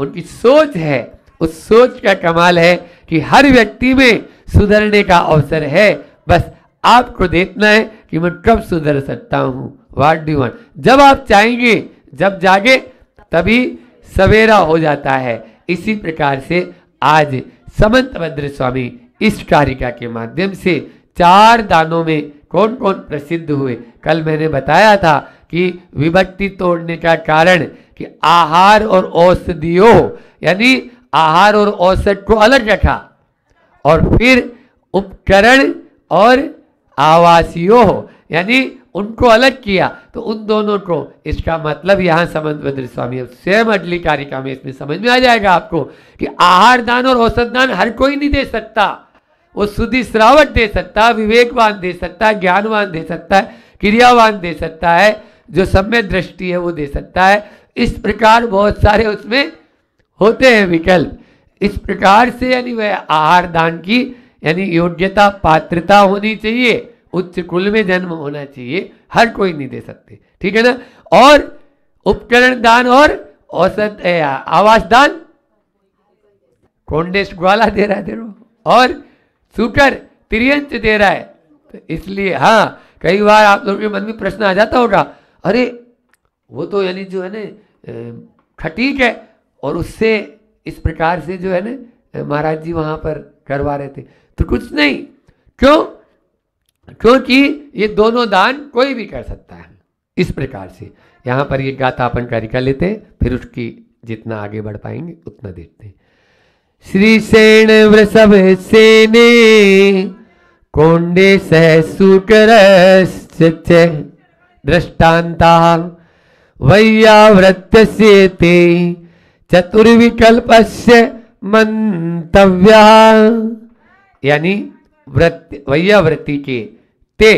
उनकी सोच है उस सोच का कमाल है कि हर व्यक्ति में सुधरने का अवसर है बस आपको देखना है कि मैं कब सुधर सकता हूँ वाट डू वन जब आप चाहेंगे जब जागे तभी सवेरा हो जाता है इसी प्रकार से आज समंत भद्र स्वामी इस कारिका के माध्यम से चार दानों में कौन कौन प्रसिद्ध हुए कल मैंने बताया था कि विभक्ति तोड़ने का कारण कि आहार और औषधियों यानी आहार और औसत को अलग रखा और फिर उपकरण और आवासियों यानी उनको अलग किया तो उन दोनों को इसका मतलब यहाँ समझ बद्र स्वामी स्वयं अडली कारिका में इसमें समझ में आ जाएगा आपको कि आहार दान और औसत दान हर कोई नहीं दे सकता वो शुद्धि श्रावट दे सकता है विवेकवान दे सकता है ज्ञानवान दे सकता है क्रियावान दे सकता है जो सम्य दृष्टि है वो दे सकता है इस प्रकार बहुत सारे उसमें होते हैं विकल्प इस प्रकार से यानी वह आहार दान की यानी योग्यता पात्रता होनी चाहिए उच्च कुल में जन्म होना चाहिए हर कोई नहीं दे सकते ठीक है ना और उपकरण दान और औसत आवास दान कौंडेस्ट ग्वाला दे रहा है और सूटर तिरियंत दे रहा है तो इसलिए हाँ कई बार आप लोगों के मन में प्रश्न आ जाता होगा अरे वो तो यानी जो है ना खटीक है और उससे इस प्रकार से जो है ना महाराज जी वहां पर करवा रहे थे तो कुछ नहीं क्यों क्योंकि ये दोनों दान कोई भी कर सकता है इस प्रकार से यहां पर ये गाता अपन कार्य कर लेते हैं फिर उसकी जितना आगे बढ़ पाएंगे उतना देखते हैं श्री सेन वृषभ सेने कोंडे सहसूटरश्च दृष्टान्ता से ते चतुर्विकल्पस्य मंतव्या यानी वृत्ति वैयावृत्ति के ते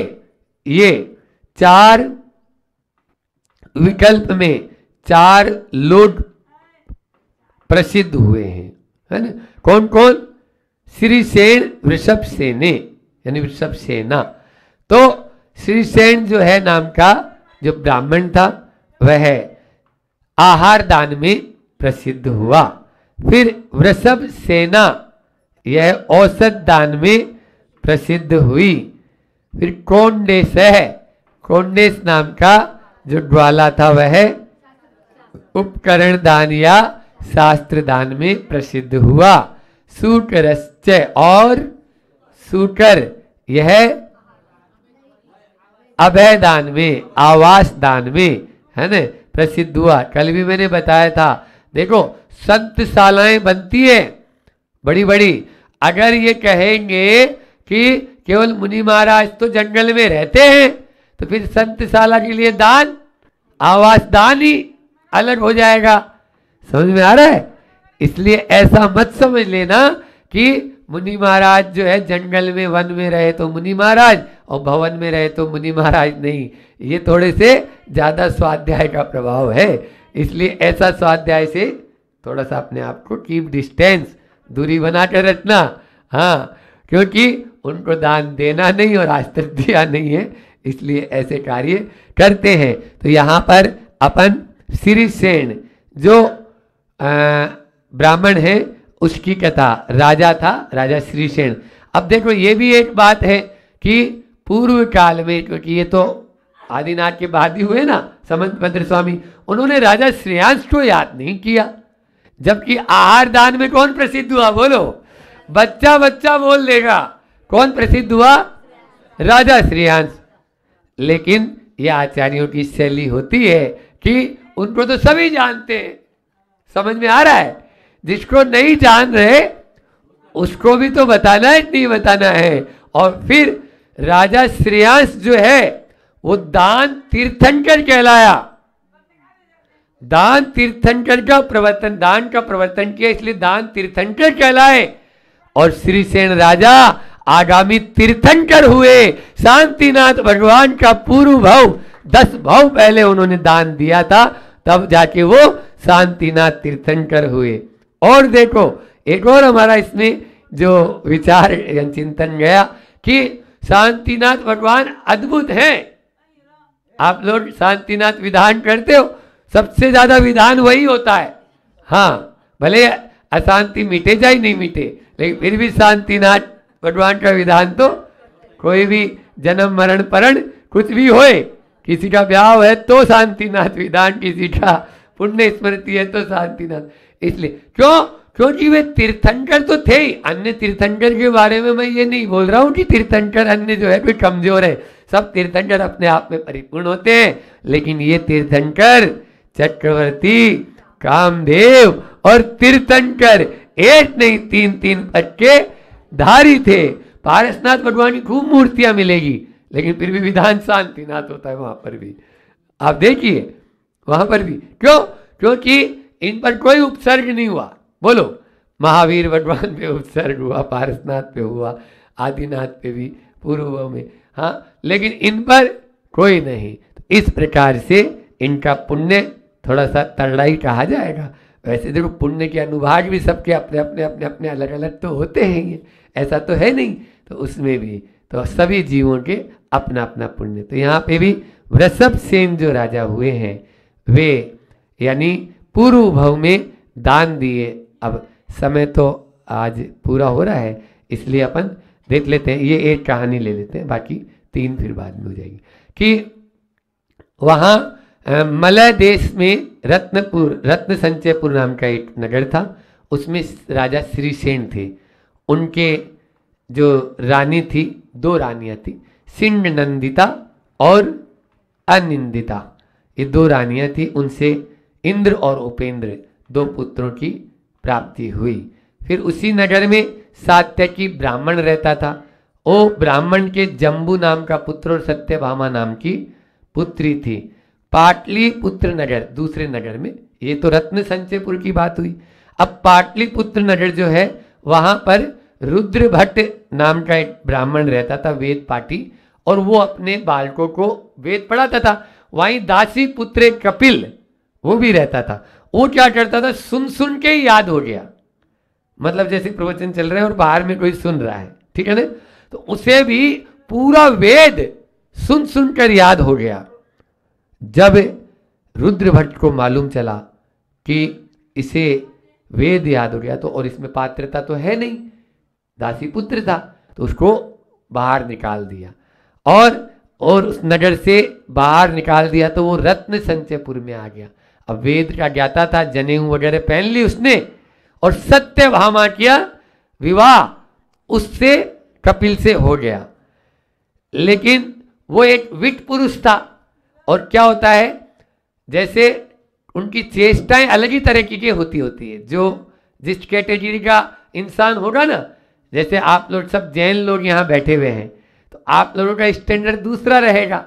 ये चार विकल्प में चार लोट प्रसिद्ध हुए हैं है ना कौन कौन श्री सेन वृषभ सेने यानी वृषभ सेना तो श्री सेन जो है नाम का जो ब्राह्मण था वह आहार दान में प्रसिद्ध हुआ फिर वृषभ सेना यह औसत दान में प्रसिद्ध हुई फिर कौंडेश है कौंडेश नाम का जो ग्वाला था वह उपकरण दान या शास्त्र दान में प्रसिद्ध हुआ सूटरश्च और सूटर यह अभय दान में आवास दान में है ना प्रसिद्ध हुआ कल भी मैंने बताया था देखो संत शालाएं बनती है बड़ी बड़ी अगर ये कहेंगे कि केवल मुनि महाराज तो जंगल में रहते हैं तो फिर संतशाला के लिए दान आवास दान ही अलग हो जाएगा समझ में आ रहा है इसलिए ऐसा मत समझ लेना कि मुनि महाराज जो है जंगल में वन में रहे तो मुनि महाराज और भवन में रहे तो मुनि महाराज नहीं ये थोड़े से ज़्यादा स्वाध्याय का प्रभाव है इसलिए ऐसा स्वाध्याय से थोड़ा सा अपने आप को कीप डिस्टेंस दूरी बना कर रखना हाँ क्योंकि उनको दान देना नहीं और आज तक दिया नहीं है इसलिए ऐसे कार्य करते हैं तो यहाँ पर अपन श्री सेन जो ब्राह्मण है उसकी कथा राजा था राजा श्रीसेन अब देखो ये भी एक बात है कि पूर्व काल में क्योंकि ये तो आदिनाथ के बाद ही हुए ना समन्त भद्र स्वामी उन्होंने राजा श्रेयांश को याद नहीं किया जबकि आहार दान में कौन प्रसिद्ध हुआ बोलो बच्चा बच्चा बोल देगा कौन प्रसिद्ध हुआ राजा श्रेयांश लेकिन ये आचार्यों की शैली होती है कि उनको तो सभी जानते हैं समझ में आ रहा है जिसको नहीं जान रहे उसको भी तो बताना है नहीं बताना है और फिर राजा श्रेयांश जो है वो दान तीर्थंकर कहलाया दान तीर्थंकर का प्रवर्तन दान का प्रवर्तन किया इसलिए दान तीर्थंकर कहलाए और श्री सेन राजा आगामी तीर्थंकर हुए शांतिनाथ भगवान का पूर्व भाव दस भाव पहले उन्होंने दान दिया था तब जाके वो शांतिनाथ तीर्थंकर हुए और देखो एक और हमारा इसमें जो विचार चिंतन गया कि शांतिनाथ भगवान अद्भुत हैं आप लोग शांतिनाथ विधान करते हो सबसे ज़्यादा विधान वही होता है हाँ भले अशांति मिटे जाए नहीं मिटे लेकिन फिर भी शांतिनाथ भगवान का विधान तो कोई भी जन्म मरण परण कुछ भी होए किसी का ब्याह है तो शांतिनाथ विधान किसी का पुण्य स्मृति है तो शांतिनाथ इसलिए क्यों क्योंकि वे तीर्थंकर तो थे ही अन्य तीर्थंकर के बारे में मैं ये नहीं बोल रहा हूँ कि तीर्थंकर अन्य जो है कोई कमजोर है सब तीर्थंकर अपने आप में परिपूर्ण होते हैं लेकिन ये तीर्थंकर चक्रवर्ती कामदेव और तीर्थंकर एक नहीं तीन तीन पटके धारी थे पारसनाथ भगवान की खूब मूर्तियां मिलेगी लेकिन फिर भी विधान शांतिनाथ होता है वहां पर भी आप देखिए वहां पर भी क्यों क्योंकि इन पर कोई उपसर्ग नहीं हुआ बोलो महावीर भगवान पे उपसर्ग हुआ पारसनाथ पे हुआ आदिनाथ पे भी पूर्व में हाँ लेकिन इन पर कोई नहीं तो इस प्रकार से इनका पुण्य थोड़ा सा तड़ाई कहा जाएगा वैसे देखो पुण्य के अनुभाग भी सबके अपने अपने अपने अपने अलग अलग तो होते हैं ये ऐसा तो है नहीं तो उसमें भी तो सभी जीवों के अपना अपना पुण्य तो यहाँ पे भी वृषभ सेन जो राजा हुए हैं वे यानी पूर्व भव में दान दिए अब समय तो आज पूरा हो रहा है इसलिए अपन देख लेते हैं ये एक कहानी ले लेते हैं बाकी तीन फिर बाद में हो जाएगी कि वहाँ मलय देश में रत्नपुर रत्न संचयपुर नाम का एक नगर था उसमें राजा श्री सेन थे उनके जो रानी थी दो रानियाँ थी सिंह नंदिता और अनिंदिता ये दो रानियां थी उनसे इंद्र और उपेंद्र दो पुत्रों की प्राप्ति हुई फिर उसी नगर में सात्यकी ब्राह्मण रहता था वो ब्राह्मण के जम्बू नाम का पुत्र और सत्यभामा नाम की पुत्री थी पाटली पुत्र नगर दूसरे नगर में ये तो रत्न संचयपुर की बात हुई अब पाटली पुत्र नगर जो है वहां पर रुद्र भट्ट नाम का एक ब्राह्मण रहता था वेद पाटी और वो अपने बालकों को वेद पढ़ाता था वहीं दासी पुत्र कपिल वो भी रहता था वो क्या करता था सुन सुन के ही याद हो गया मतलब जैसे प्रवचन चल रहे हैं और बाहर में कोई सुन रहा है ठीक है ना तो उसे भी पूरा वेद सुन सुन कर याद हो गया जब रुद्र भट्ट को मालूम चला कि इसे वेद याद हो गया तो और इसमें पात्रता तो है नहीं दासी पुत्र था तो उसको बाहर निकाल दिया और और उस नगर से बाहर निकाल दिया तो वो रत्न संचयपुर में आ गया अब वेद का ज्ञाता था जनेऊ वगैरह पहन ली उसने और सत्य भामा किया विवाह उससे कपिल से हो गया लेकिन वो एक विट पुरुष था और क्या होता है जैसे उनकी चेष्टाएं अलग ही तरह की होती होती है जो जिस कैटेगरी का इंसान होगा ना जैसे आप लोग सब जैन लोग यहाँ बैठे हुए हैं आप लोगों का स्टैंडर्ड दूसरा रहेगा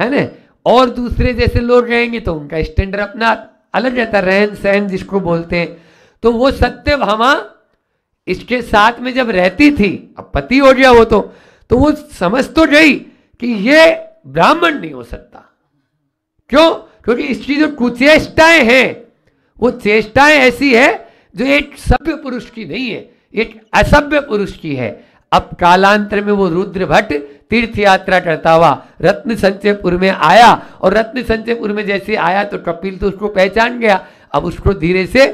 है ना और दूसरे जैसे लोग रहेंगे तो उनका स्टैंडर्ड अपना अलग रहता है रहन सहन जिसको बोलते हैं तो वो सत्य भामा इसके साथ में जब रहती थी अब पति हो गया वो तो तो वो समझ तो गई कि ये ब्राह्मण नहीं हो सकता क्यों क्योंकि इसकी जो कुचेष्टाएं हैं वो चेष्टाएं ऐसी है जो एक सभ्य पुरुष की नहीं है एक असभ्य पुरुष की है अब कालांतर में वो रुद्र भट्ट तीर्थ यात्रा करता हुआ रत्न संचयपुर में आया और रत्न संचयपुर में जैसे आया तो कपिल तो उसको पहचान गया अब उसको धीरे से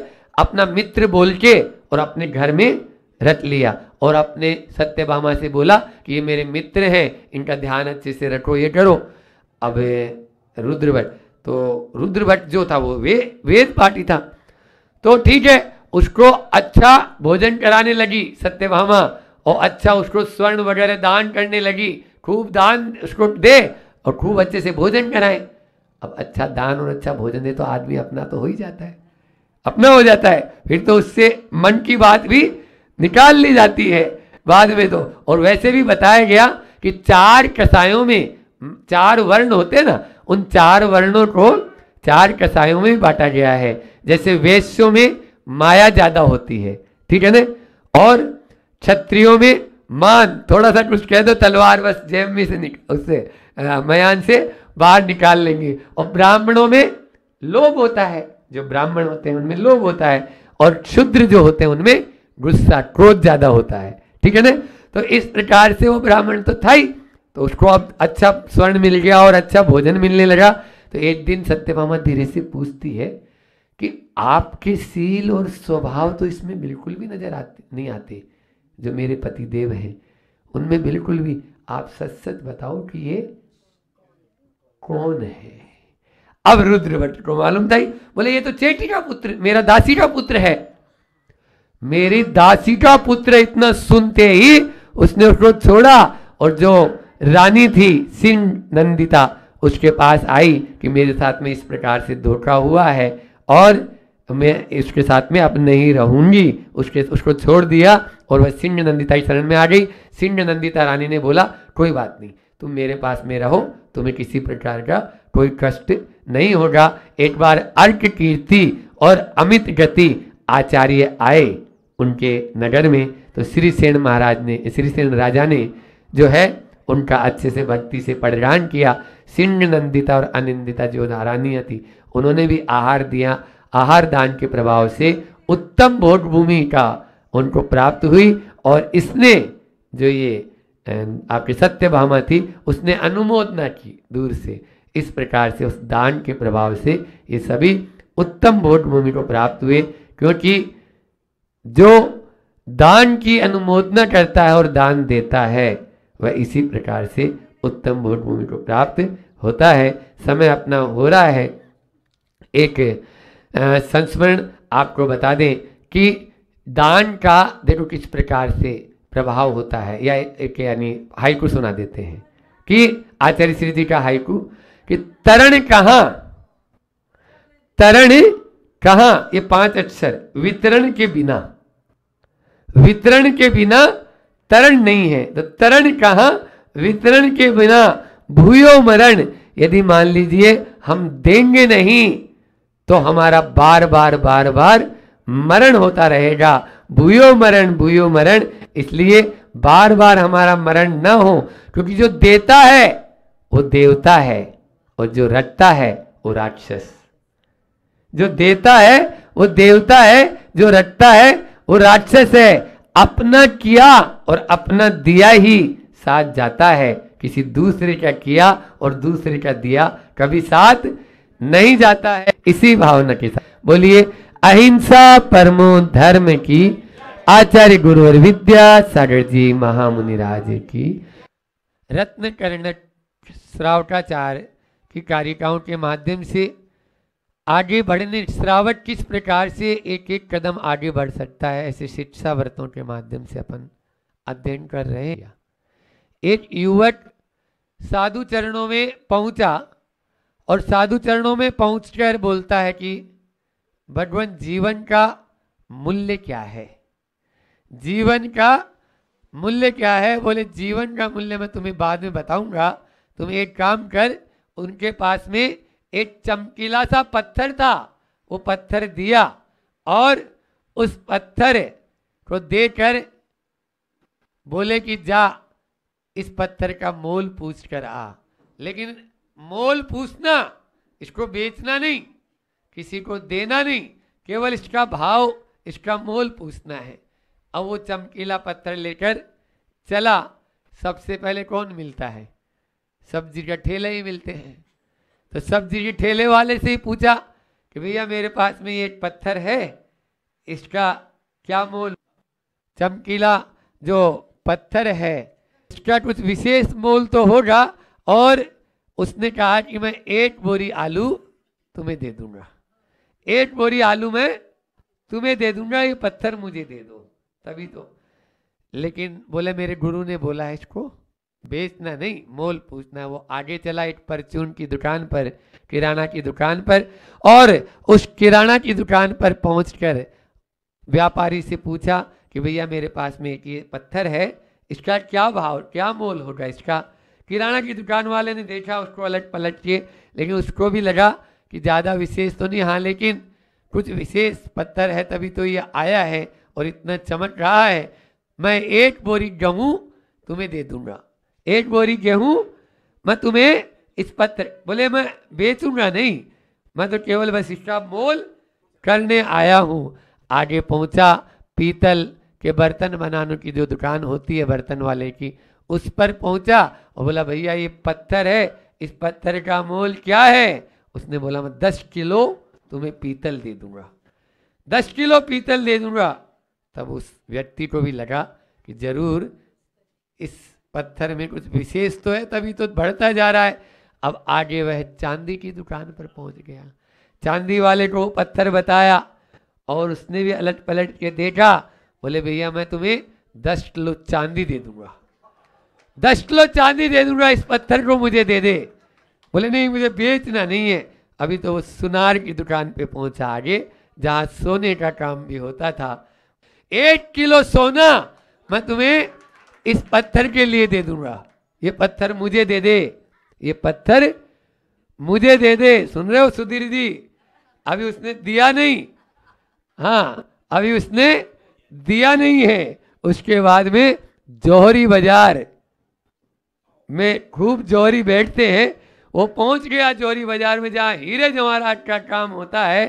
अपना मित्र बोल के और अपने घर में रख लिया और अपने सत्यभामा से बोला कि ये मेरे मित्र हैं इनका ध्यान अच्छे से रखो ये करो अब भट्ट तो भट्ट जो था वो वे वेद पाटी था तो ठीक है उसको अच्छा भोजन कराने लगी सत्यभामा और अच्छा उसको स्वर्ण वगैरह दान करने लगी खूब दान उसको दे और खूब अच्छे से भोजन कराए अब अच्छा दान और अच्छा भोजन दे तो आदमी अपना तो हो ही जाता है अपना हो जाता है फिर तो उससे मन की बात भी निकाल ली जाती है बाद में तो और वैसे भी बताया गया कि चार कसायों में चार वर्ण होते ना उन चार वर्णों को चार कसायों में बांटा गया है जैसे वैश्यों में माया ज़्यादा होती है ठीक है ना और क्षत्रियों में मान थोड़ा सा कुछ कह दो तलवार बस जेब में से निकल उससे मयान से बाहर निकाल लेंगे और ब्राह्मणों में लोभ होता है जो ब्राह्मण होते हैं उनमें लोभ होता है और क्षुद्र जो होते हैं उनमें गुस्सा क्रोध ज्यादा होता है ठीक है ना तो इस प्रकार से वो ब्राह्मण तो था ही तो उसको अब अच्छा स्वर्ण मिल गया और अच्छा भोजन मिलने लगा तो एक दिन सत्यभामा धीरे से पूछती है कि आपके सील और स्वभाव तो इसमें बिल्कुल भी नजर आते नहीं आते जो मेरे पति देव हैं उनमें बिल्कुल भी आप सच सच बताओ कि ये कौन है अब रुद्रवट को मालूम था बोले ये तो चेटी का पुत्र मेरा दासी का पुत्र है मेरी दासी का पुत्र इतना सुनते ही उसने उसको छोड़ा और जो रानी थी सिंह नंदिता उसके पास आई कि मेरे साथ में इस प्रकार से धोखा हुआ है और मैं इसके साथ में अब नहीं रहूंगी उसके उसको छोड़ दिया और वह सिंह नंदिता की शरण में आ गई सिंह नंदिता रानी ने बोला कोई बात नहीं तुम मेरे पास में रहो तुम्हें किसी प्रकार का कोई कष्ट नहीं होगा एक बार अर्क कीर्ति और अमित गति आचार्य आए उनके नगर में तो श्री सेन महाराज ने श्री सेन राजा ने जो है उनका अच्छे से भक्ति से पड़गान किया सिंह नंदिता और अनिंदिता जो नारानिया थी उन्होंने भी आहार दिया आहार दान के प्रभाव से उत्तम भोग भूमि का उनको प्राप्त हुई और इसने जो ये आपकी सत्य भामा थी उसने अनुमोदना की दूर से इस प्रकार से उस दान के प्रभाव से ये सभी उत्तम बोध भूमि को प्राप्त हुए क्योंकि जो दान की अनुमोदना करता है और दान देता है वह इसी प्रकार से उत्तम बोध भूमि को प्राप्त होता है समय अपना हो रहा है एक संस्मरण आपको बता दें कि दान का देखो किस प्रकार से प्रभाव होता है या एक यानी हाइकू सुना देते हैं कि आचार्य श्री जी का हाइकू कि तरण कहा तरण कहा ये पांच अक्षर वितरण के बिना वितरण के बिना तरण नहीं है तो तरण कहा वितरण के बिना भूयो मरण यदि मान लीजिए हम देंगे नहीं तो हमारा बार बार बार बार मरण होता रहेगा भूयो मरण भूयो मरण इसलिए बार बार हमारा मरण न हो क्योंकि जो देता है वो देवता है और जो रटता है वो राक्षस जो देता है वो देवता है जो रटता है वो राक्षस है अपना किया और अपना दिया ही साथ जाता है किसी दूसरे का किया और दूसरे का दिया कभी साथ नहीं जाता है इसी भावना के साथ बोलिए अहिंसा परमो धर्म की आचार्य गुरु और विद्या सागर जी महामुनिराज की रत्न कर्ण श्रावकाचार्य की कारिकाओं के माध्यम से आगे बढ़ने श्रावक किस प्रकार से एक एक कदम आगे बढ़ सकता है ऐसे शिक्षा व्रतों के माध्यम से अपन अध्ययन कर रहे हैं एक युवक साधु चरणों में पहुंचा और साधु चरणों में पहुंचकर बोलता है कि भगवान जीवन का मूल्य क्या है जीवन का मूल्य क्या है बोले जीवन का मूल्य मैं तुम्हें बाद में बताऊंगा तुम एक काम कर उनके पास में एक चमकीला सा पत्थर था वो पत्थर दिया और उस पत्थर को देकर बोले कि जा इस पत्थर का मोल पूछ कर आ लेकिन मोल पूछना इसको बेचना नहीं किसी को देना नहीं केवल इसका भाव इसका मोल पूछना है अब वो चमकीला पत्थर लेकर चला सबसे पहले कौन मिलता है सब्जी का ठेले ही मिलते हैं तो सब्जी के ठेले वाले से ही पूछा कि भैया मेरे पास में एक पत्थर है इसका क्या मोल चमकीला जो पत्थर है इसका कुछ विशेष मोल तो होगा और उसने कहा कि मैं एक बोरी आलू तुम्हें दे दूंगा एक बोरी आलू मैं तुम्हें दे दूंगा ये पत्थर मुझे दे दो तभी तो लेकिन बोले मेरे गुरु ने बोला इसको बेचना नहीं मोल पूछना वो आगे चला एक परचून की दुकान पर किराना की दुकान पर और उस किराना की दुकान पर पहुंचकर व्यापारी से पूछा कि भैया मेरे पास में एक ये पत्थर है इसका क्या भाव क्या मोल होगा इसका किराना की दुकान वाले ने देखा उसको अलट पलट के लेकिन उसको भी लगा कि ज़्यादा विशेष तो नहीं हाँ लेकिन कुछ विशेष पत्थर है तभी तो ये आया है और इतना चमक रहा है मैं एक बोरी गेहूँ तुम्हें दे दूंगा एक बोरी गेहूँ मैं तुम्हें इस पत्थर बोले मैं बेचूंगा नहीं मैं तो केवल बस इसका मोल करने आया हूँ आगे पहुँचा पीतल के बर्तन बनाने की जो दुकान होती है बर्तन वाले की उस पर पहुँचा और बोला भैया ये पत्थर है इस पत्थर का मोल क्या है उसने बोला मैं दस किलो तुम्हें पीतल दे दूंगा दस किलो पीतल दे दूंगा तब उस व्यक्ति को भी लगा कि जरूर इस पत्थर में कुछ विशेष तो है तभी तो बढ़ता जा रहा है अब आगे वह चांदी की दुकान पर पहुंच गया चांदी वाले को पत्थर बताया और उसने भी अलट पलट के देखा बोले भैया मैं तुम्हें दस किलो चांदी दे दूंगा दस किलो चांदी दे दूंगा इस पत्थर को मुझे दे दे बोले नहीं मुझे बेचना नहीं है अभी तो वो सुनार की दुकान पे पहुंचा आगे जहाँ सोने का काम भी होता था एक किलो सोना मैं तुम्हें इस पत्थर के लिए दे दूंगा ये पत्थर मुझे दे दे ये पत्थर मुझे दे दे सुन रहे हो सुधीर जी अभी उसने दिया नहीं हाँ अभी उसने दिया नहीं है उसके बाद में जौहरी बाजार में खूब जौहरी बैठते हैं वो पहुंच गया चोरी बाजार में जहाँ हीरे जवाहरात का काम होता है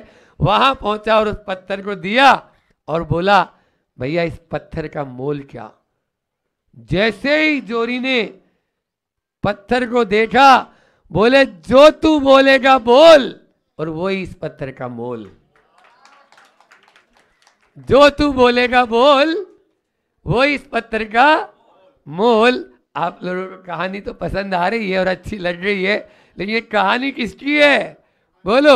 वहाँ पहुंचा और उस पत्थर को दिया और बोला भैया इस पत्थर का मोल क्या जैसे ही जोरी ने पत्थर को देखा बोले जो तू बोलेगा बोल और वही इस पत्थर का मोल जो तू बोलेगा बोल वो इस पत्थर का मोल आप लोगों को कहानी तो पसंद आ रही है और अच्छी लग रही है लेकिन ये कहानी किसकी है बोलो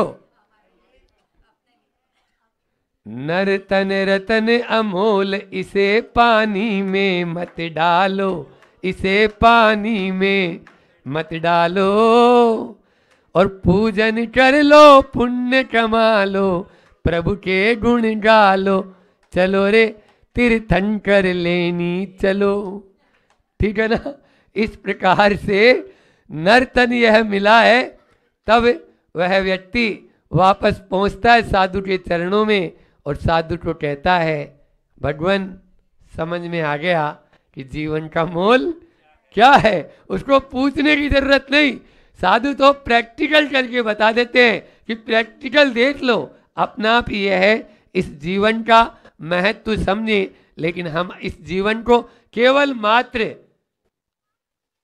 नर तन रतन अमोल इसे पानी में मत डालो इसे पानी में मत डालो और पूजन कर लो पुण्य कमा लो प्रभु के गुण गालो चलो रे तीर्थंकर लेनी चलो ठीक है ना इस प्रकार से नर्तन यह मिला है तब वह व्यक्ति वापस पहुंचता है साधु के चरणों में और साधु को कहता है भगवान समझ में आ गया कि जीवन का मोल क्या है उसको पूछने की जरूरत नहीं साधु तो प्रैक्टिकल करके बता देते हैं कि प्रैक्टिकल देख लो अपना आप यह है इस जीवन का महत्व समझे लेकिन हम इस जीवन को केवल मात्र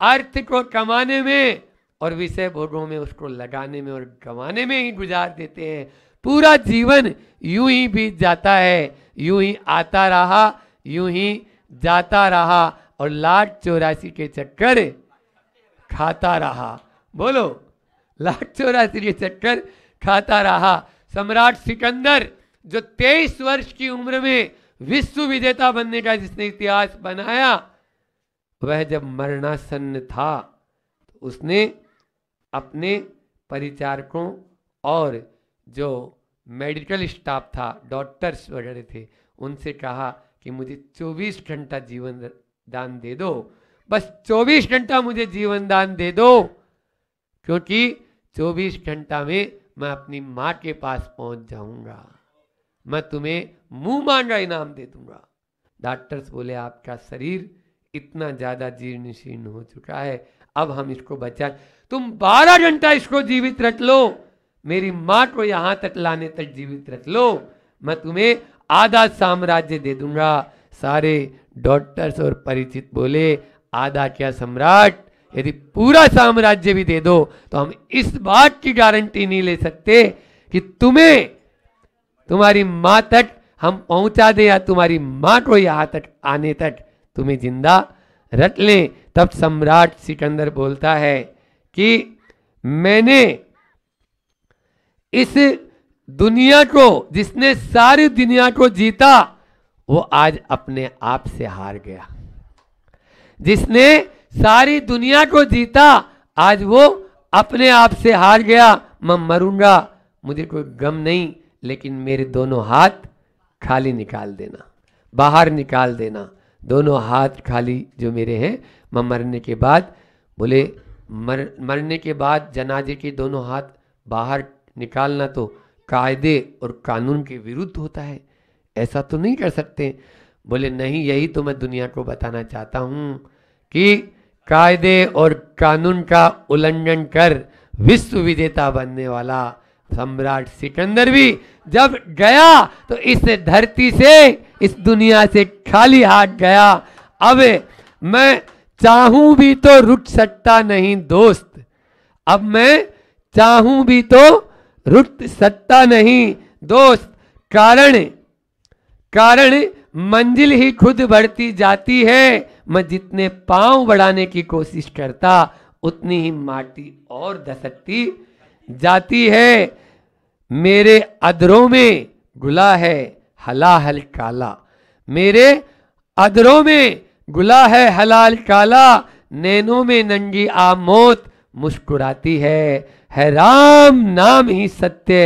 अर्थ को कमाने में और विषय भोगों में उसको लगाने में और गंवाने में ही गुजार देते हैं पूरा जीवन यूं ही बीत जाता है यूं ही आता रहा यूं ही जाता रहा और लाख चौरासी के चक्कर खाता रहा बोलो लाख चौरासी के चक्कर खाता रहा सम्राट सिकंदर जो तेईस वर्ष की उम्र में विश्व विजेता बनने का जिसने इतिहास बनाया वह जब मरणासन्न था तो उसने अपने परिचारकों और जो मेडिकल स्टाफ था डॉक्टर्स वगैरह थे उनसे कहा कि मुझे 24 घंटा जीवन दान दे दो बस 24 घंटा मुझे जीवन दान दे दो क्योंकि 24 घंटा में मैं अपनी माँ के पास पहुँच जाऊँगा मैं तुम्हें मुंह मांगा इनाम दे दूंगा डॉक्टर्स बोले आपका शरीर कितना ज़्यादा जीर्णशीर्ण हो चुका है अब हम इसको बचा तुम बारह घंटा इसको जीवित रख लो मेरी माँ को यहां तक लाने तक जीवित रख लो मैं तुम्हें आधा साम्राज्य दे दूंगा सारे डॉक्टर्स और परिचित बोले आधा क्या सम्राट यदि पूरा साम्राज्य भी दे दो तो हम इस बात की गारंटी नहीं ले सकते कि तुम्हें तुम्हारी माँ तक हम पहुंचा दे या तुम्हारी माँ को यहां तक आने तक तुम्हें जिंदा रट लें तब सम्राट सिकंदर बोलता है कि मैंने इस दुनिया को जिसने सारी दुनिया को जीता वो आज अपने आप से हार गया जिसने सारी दुनिया को जीता आज वो अपने आप से हार गया मैं मरूंगा मुझे कोई गम नहीं लेकिन मेरे दोनों हाथ खाली निकाल देना बाहर निकाल देना दोनों हाथ खाली जो मेरे हैं मैं मरने के बाद बोले मर मरने के बाद जनाजे के दोनों हाथ बाहर निकालना तो कायदे और कानून के विरुद्ध होता है ऐसा तो नहीं कर सकते बोले नहीं यही तो मैं दुनिया को बताना चाहता हूँ कि कायदे और कानून का उल्लंघन कर विश्व विजेता बनने वाला सम्राट सिकंदर भी जब गया तो इस धरती से इस दुनिया से खाली हाथ गया अब मैं चाहूं भी तो रुक सकता नहीं दोस्त अब मैं चाहूं भी तो रुक सकता नहीं दोस्त कारण कारण मंजिल ही खुद बढ़ती जाती है मैं जितने पांव बढ़ाने की कोशिश करता उतनी ही माटी और धसकती जाती है मेरे अदरों में गुला है हलाहल काला मेरे अदरों में गुला है हलाल काला नैनों में नंगी आमोत मुस्कुराती है है राम नाम ही सत्य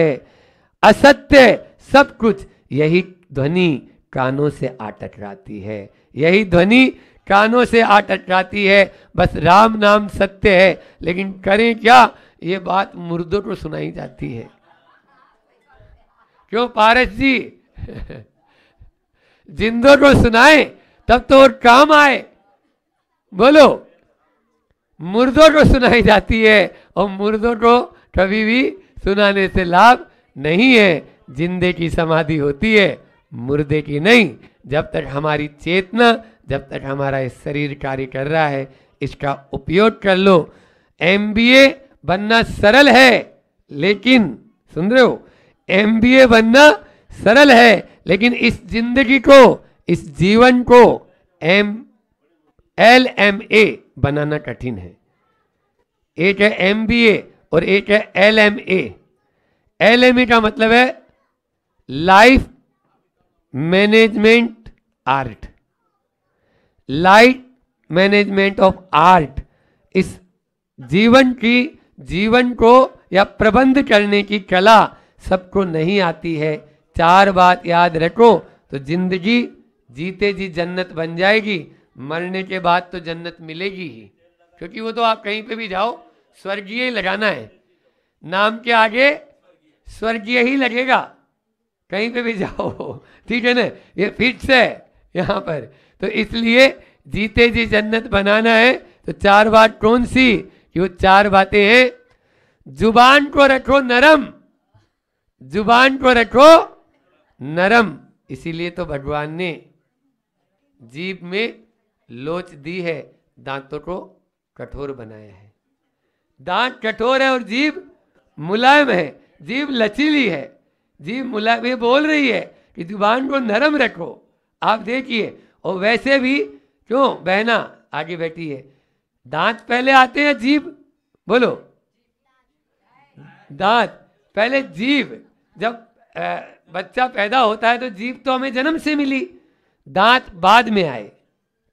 असत्य सब कुछ यही ध्वनि कानों से आ टकराती है यही ध्वनि कानों से आ टकराती है बस राम नाम सत्य है लेकिन करें क्या ये बात मुर्दों को सुनाई जाती है क्यों पारस जी जिंदों को सुनाए तब तो और काम आए बोलो मुर्दों को सुनाई जाती है और मुर्दों को कभी भी सुनाने से लाभ नहीं है जिंदे की समाधि होती है मुर्दे की नहीं जब तक हमारी चेतना जब तक हमारा इस शरीर कार्य कर रहा है इसका उपयोग कर लो एम बनना सरल है लेकिन सुन रहे हो एम बनना सरल है लेकिन इस जिंदगी को इस जीवन को एम एल एम ए बनाना कठिन है एक है एम बी ए और एक है L M A L M A का मतलब है life management art life management of art इस जीवन की जीवन को या प्रबंध करने की कला सबको नहीं आती है चार बात याद रखो तो जिंदगी जीते जी जन्नत बन जाएगी मरने के बाद तो जन्नत मिलेगी ही क्योंकि वो तो आप कहीं पे भी जाओ स्वर्गीय ही लगाना है नाम के आगे स्वर्गीय ही लगेगा कहीं पे भी जाओ ठीक है ना ये फिक्स है यहाँ पर तो इसलिए जीते जी जन्नत बनाना है तो चार बात कौन सी कि वो चार बातें हैं जुबान को रखो नरम जुबान को रखो नरम इसीलिए तो भगवान ने जीव में लोच दी है दांतों को कठोर बनाया है दांत कठोर है और जीव मुलायम है जीव लचीली है जीव मुलायम ये बोल रही है कि जुबान को नरम रखो आप देखिए और वैसे भी क्यों बहना आगे बैठी है दांत पहले आते हैं जीव बोलो दांत पहले जीव जब आ, बच्चा पैदा होता है तो जीव तो हमें जन्म से मिली दांत बाद में आए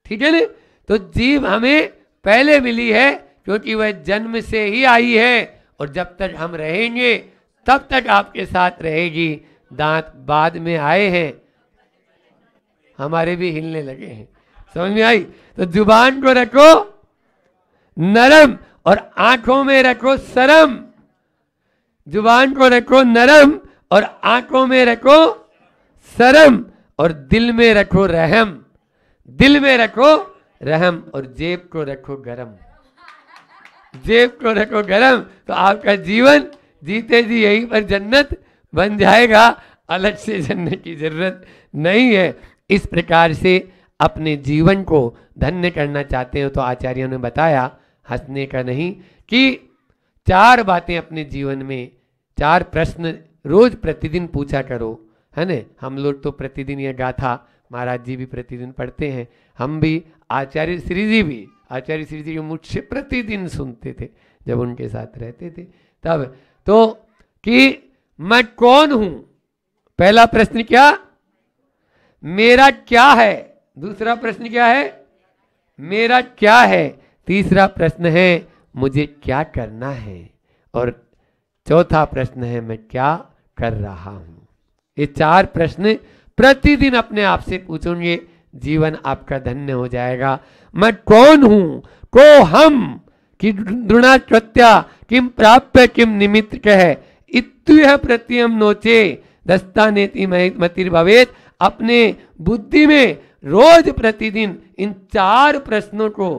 ठीक है ना तो जीव हमें पहले मिली है क्योंकि वह जन्म से ही आई है और जब तक हम रहेंगे तब तक आपके साथ रहेगी दांत बाद में आए हैं हमारे भी हिलने लगे हैं समझ में आई तो जुबान को रखो नरम और आंखों में रखो सरम जुबान को रखो नरम और आंखों में रखो शर्म और दिल में रखो रहम दिल में रखो रहम और जेब को रखो गरम जेब को रखो गरम तो आपका जीवन जीते जी यहीं पर जन्नत बन जाएगा अलग से जन्नत की जरूरत नहीं है इस प्रकार से अपने जीवन को धन्य करना चाहते हो तो आचार्यों ने बताया हंसने का नहीं कि चार बातें अपने जीवन में चार प्रश्न रोज प्रतिदिन पूछा करो है न हम लोग तो प्रतिदिन यह गाथा महाराज जी भी प्रतिदिन पढ़ते हैं हम भी आचार्य श्री जी भी आचार्य श्री जी मुझसे प्रतिदिन सुनते थे जब उनके साथ रहते थे तब तो कि मैं कौन हूं पहला प्रश्न क्या मेरा क्या है दूसरा प्रश्न क्या है मेरा क्या है तीसरा प्रश्न है मुझे क्या करना है और चौथा प्रश्न है मैं क्या कर रहा हूं ये चार प्रश्न प्रतिदिन अपने आप से पूछोगे जीवन आपका धन्य हो जाएगा मैं कौन हूं को हम कि द्रुणाचत्या किम प्राप्य किम निमित्त कह इत्यु प्रत्यम नोचे दस्ता नेति भवेद अपने बुद्धि में रोज प्रतिदिन इन चार प्रश्नों को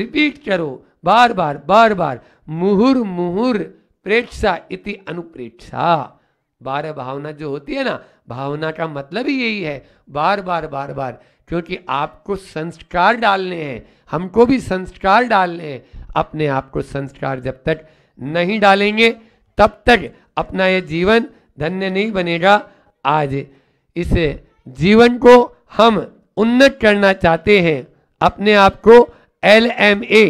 रिपीट करो बार बार बार बार मुहुर मुहुर प्रेक्षा इति अनुप्रेक्षा बार भावना जो होती है ना भावना का मतलब ही यही है बार बार बार बार क्योंकि आपको संस्कार डालने हैं हमको भी संस्कार डालने हैं अपने आप को संस्कार जब तक नहीं डालेंगे तब तक अपना यह जीवन धन्य नहीं बनेगा आज इस जीवन को हम उन्नत करना चाहते हैं अपने आप को L M A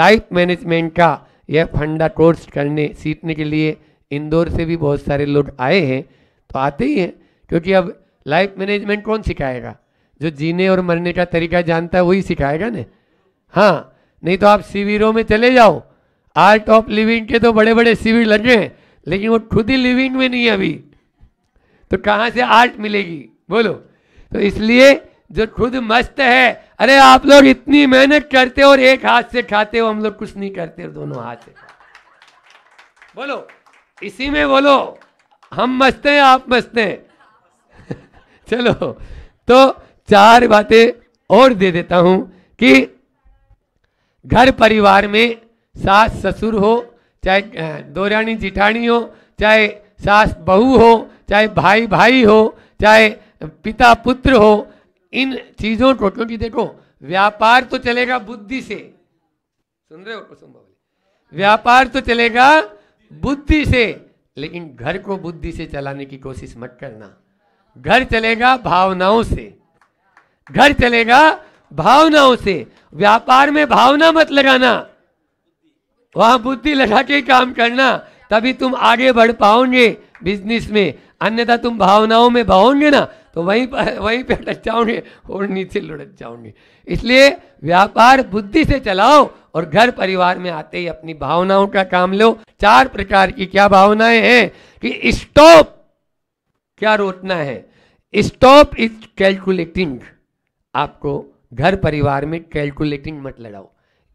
life management का यह फंडा कोर्स करने सीखने के लिए इंदौर से भी बहुत सारे लोग आए हैं तो आते ही हैं क्योंकि अब लाइफ मैनेजमेंट कौन सिखाएगा जो जीने और मरने का तरीका जानता है वही सिखाएगा ना हाँ नहीं तो आप शिविरों में चले जाओ आर्ट ऑफ लिविंग के तो बड़े बड़े शिविर लगे हैं लेकिन वो खुद ही लिविंग में नहीं है अभी तो कहाँ से आर्ट मिलेगी बोलो तो इसलिए जो खुद मस्त है अरे आप लोग इतनी मेहनत करते हो और एक हाथ से खाते हो हम लोग कुछ नहीं करते दोनों हाथ से बोलो इसी में बोलो हम मस्त हैं आप मस्त हैं चलो तो चार बातें और दे देता हूं कि घर परिवार में सास ससुर हो चाहे दोरानी जिठानी हो चाहे सास बहू हो चाहे भाई भाई हो चाहे पिता पुत्र हो इन चीज़ों को क्योंकि देखो व्यापार तो चलेगा बुद्धि से सुन रहे हो कुसुम व्यापार तो चलेगा बुद्धि से लेकिन घर को बुद्धि से चलाने की कोशिश मत करना घर चलेगा भावनाओं से घर चलेगा भावनाओं से व्यापार में भावना मत लगाना वहां बुद्धि लगा के काम करना तभी तुम आगे बढ़ पाओगे बिजनेस में अन्यथा तुम भावनाओं में भावोगे ना तो वहीं पर वहीं पर अटक जाओगे और नीचे लुढ़क जाओगे इसलिए व्यापार बुद्धि से चलाओ और घर परिवार में आते ही अपनी भावनाओं का काम लो चार प्रकार की क्या भावनाएं हैं कि स्टॉप क्या रोकना है स्टॉप इज कैलकुलेटिंग आपको घर परिवार में कैलकुलेटिंग मत लड़ाओ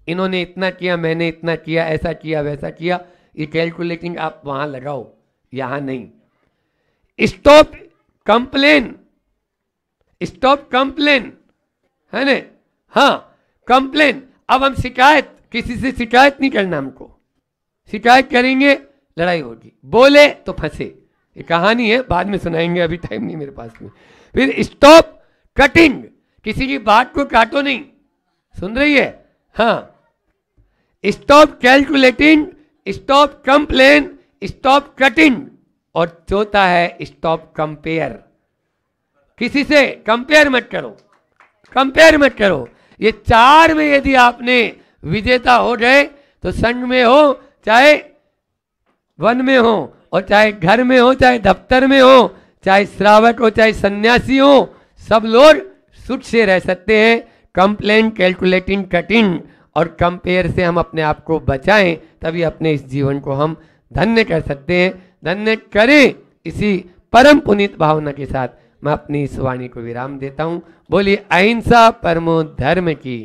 इन्होंने इतना किया मैंने इतना किया ऐसा किया वैसा किया ये कैलकुलेटिंग आप वहां लगाओ यहां नहीं स्टॉप कंप्लेन स्टॉप कंप्लेन है ना हाँ कंप्लेन अब हम शिकायत किसी से शिकायत नहीं करना हमको शिकायत करेंगे लड़ाई होगी बोले तो फंसे ये कहानी है बाद में सुनाएंगे अभी टाइम नहीं मेरे पास में फिर स्टॉप कटिंग किसी की बात को काटो नहीं सुन रही है हाँ stop calculating stop complain stop cutting और चौथा है स्टॉप कंपेयर किसी से कंपेयर मत करो कंपेयर मत करो ये चार में यदि आपने विजेता हो जाए तो संघ में हो चाहे वन में हो और चाहे घर में हो चाहे दफ्तर में हो चाहे श्रावक हो चाहे सन्यासी हो सब लोग सुख से रह सकते हैं कंप्लेन कैलकुलेटिंग कटिंग और कंपेयर से हम अपने आप को बचाएं तभी अपने इस जीवन को हम धन्य कर सकते हैं धन्य करें इसी परम पुनीत भावना के साथ मैं अपनी इस वाणी को विराम देता हूँ बोली अहिंसा परमो धर्म की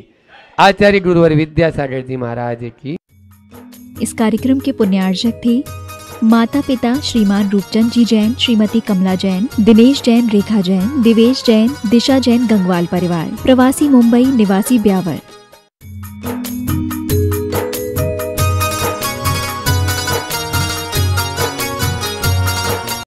आचार्य गुरुवर विद्यासागर जी महाराज की इस कार्यक्रम के पुण्यार्जक थे माता पिता श्रीमान रूपचंद जी जैन श्रीमती कमला जैन दिनेश जैन रेखा जैन दिवेश जैन दिशा जैन गंगवाल परिवार प्रवासी मुंबई निवासी ब्यावर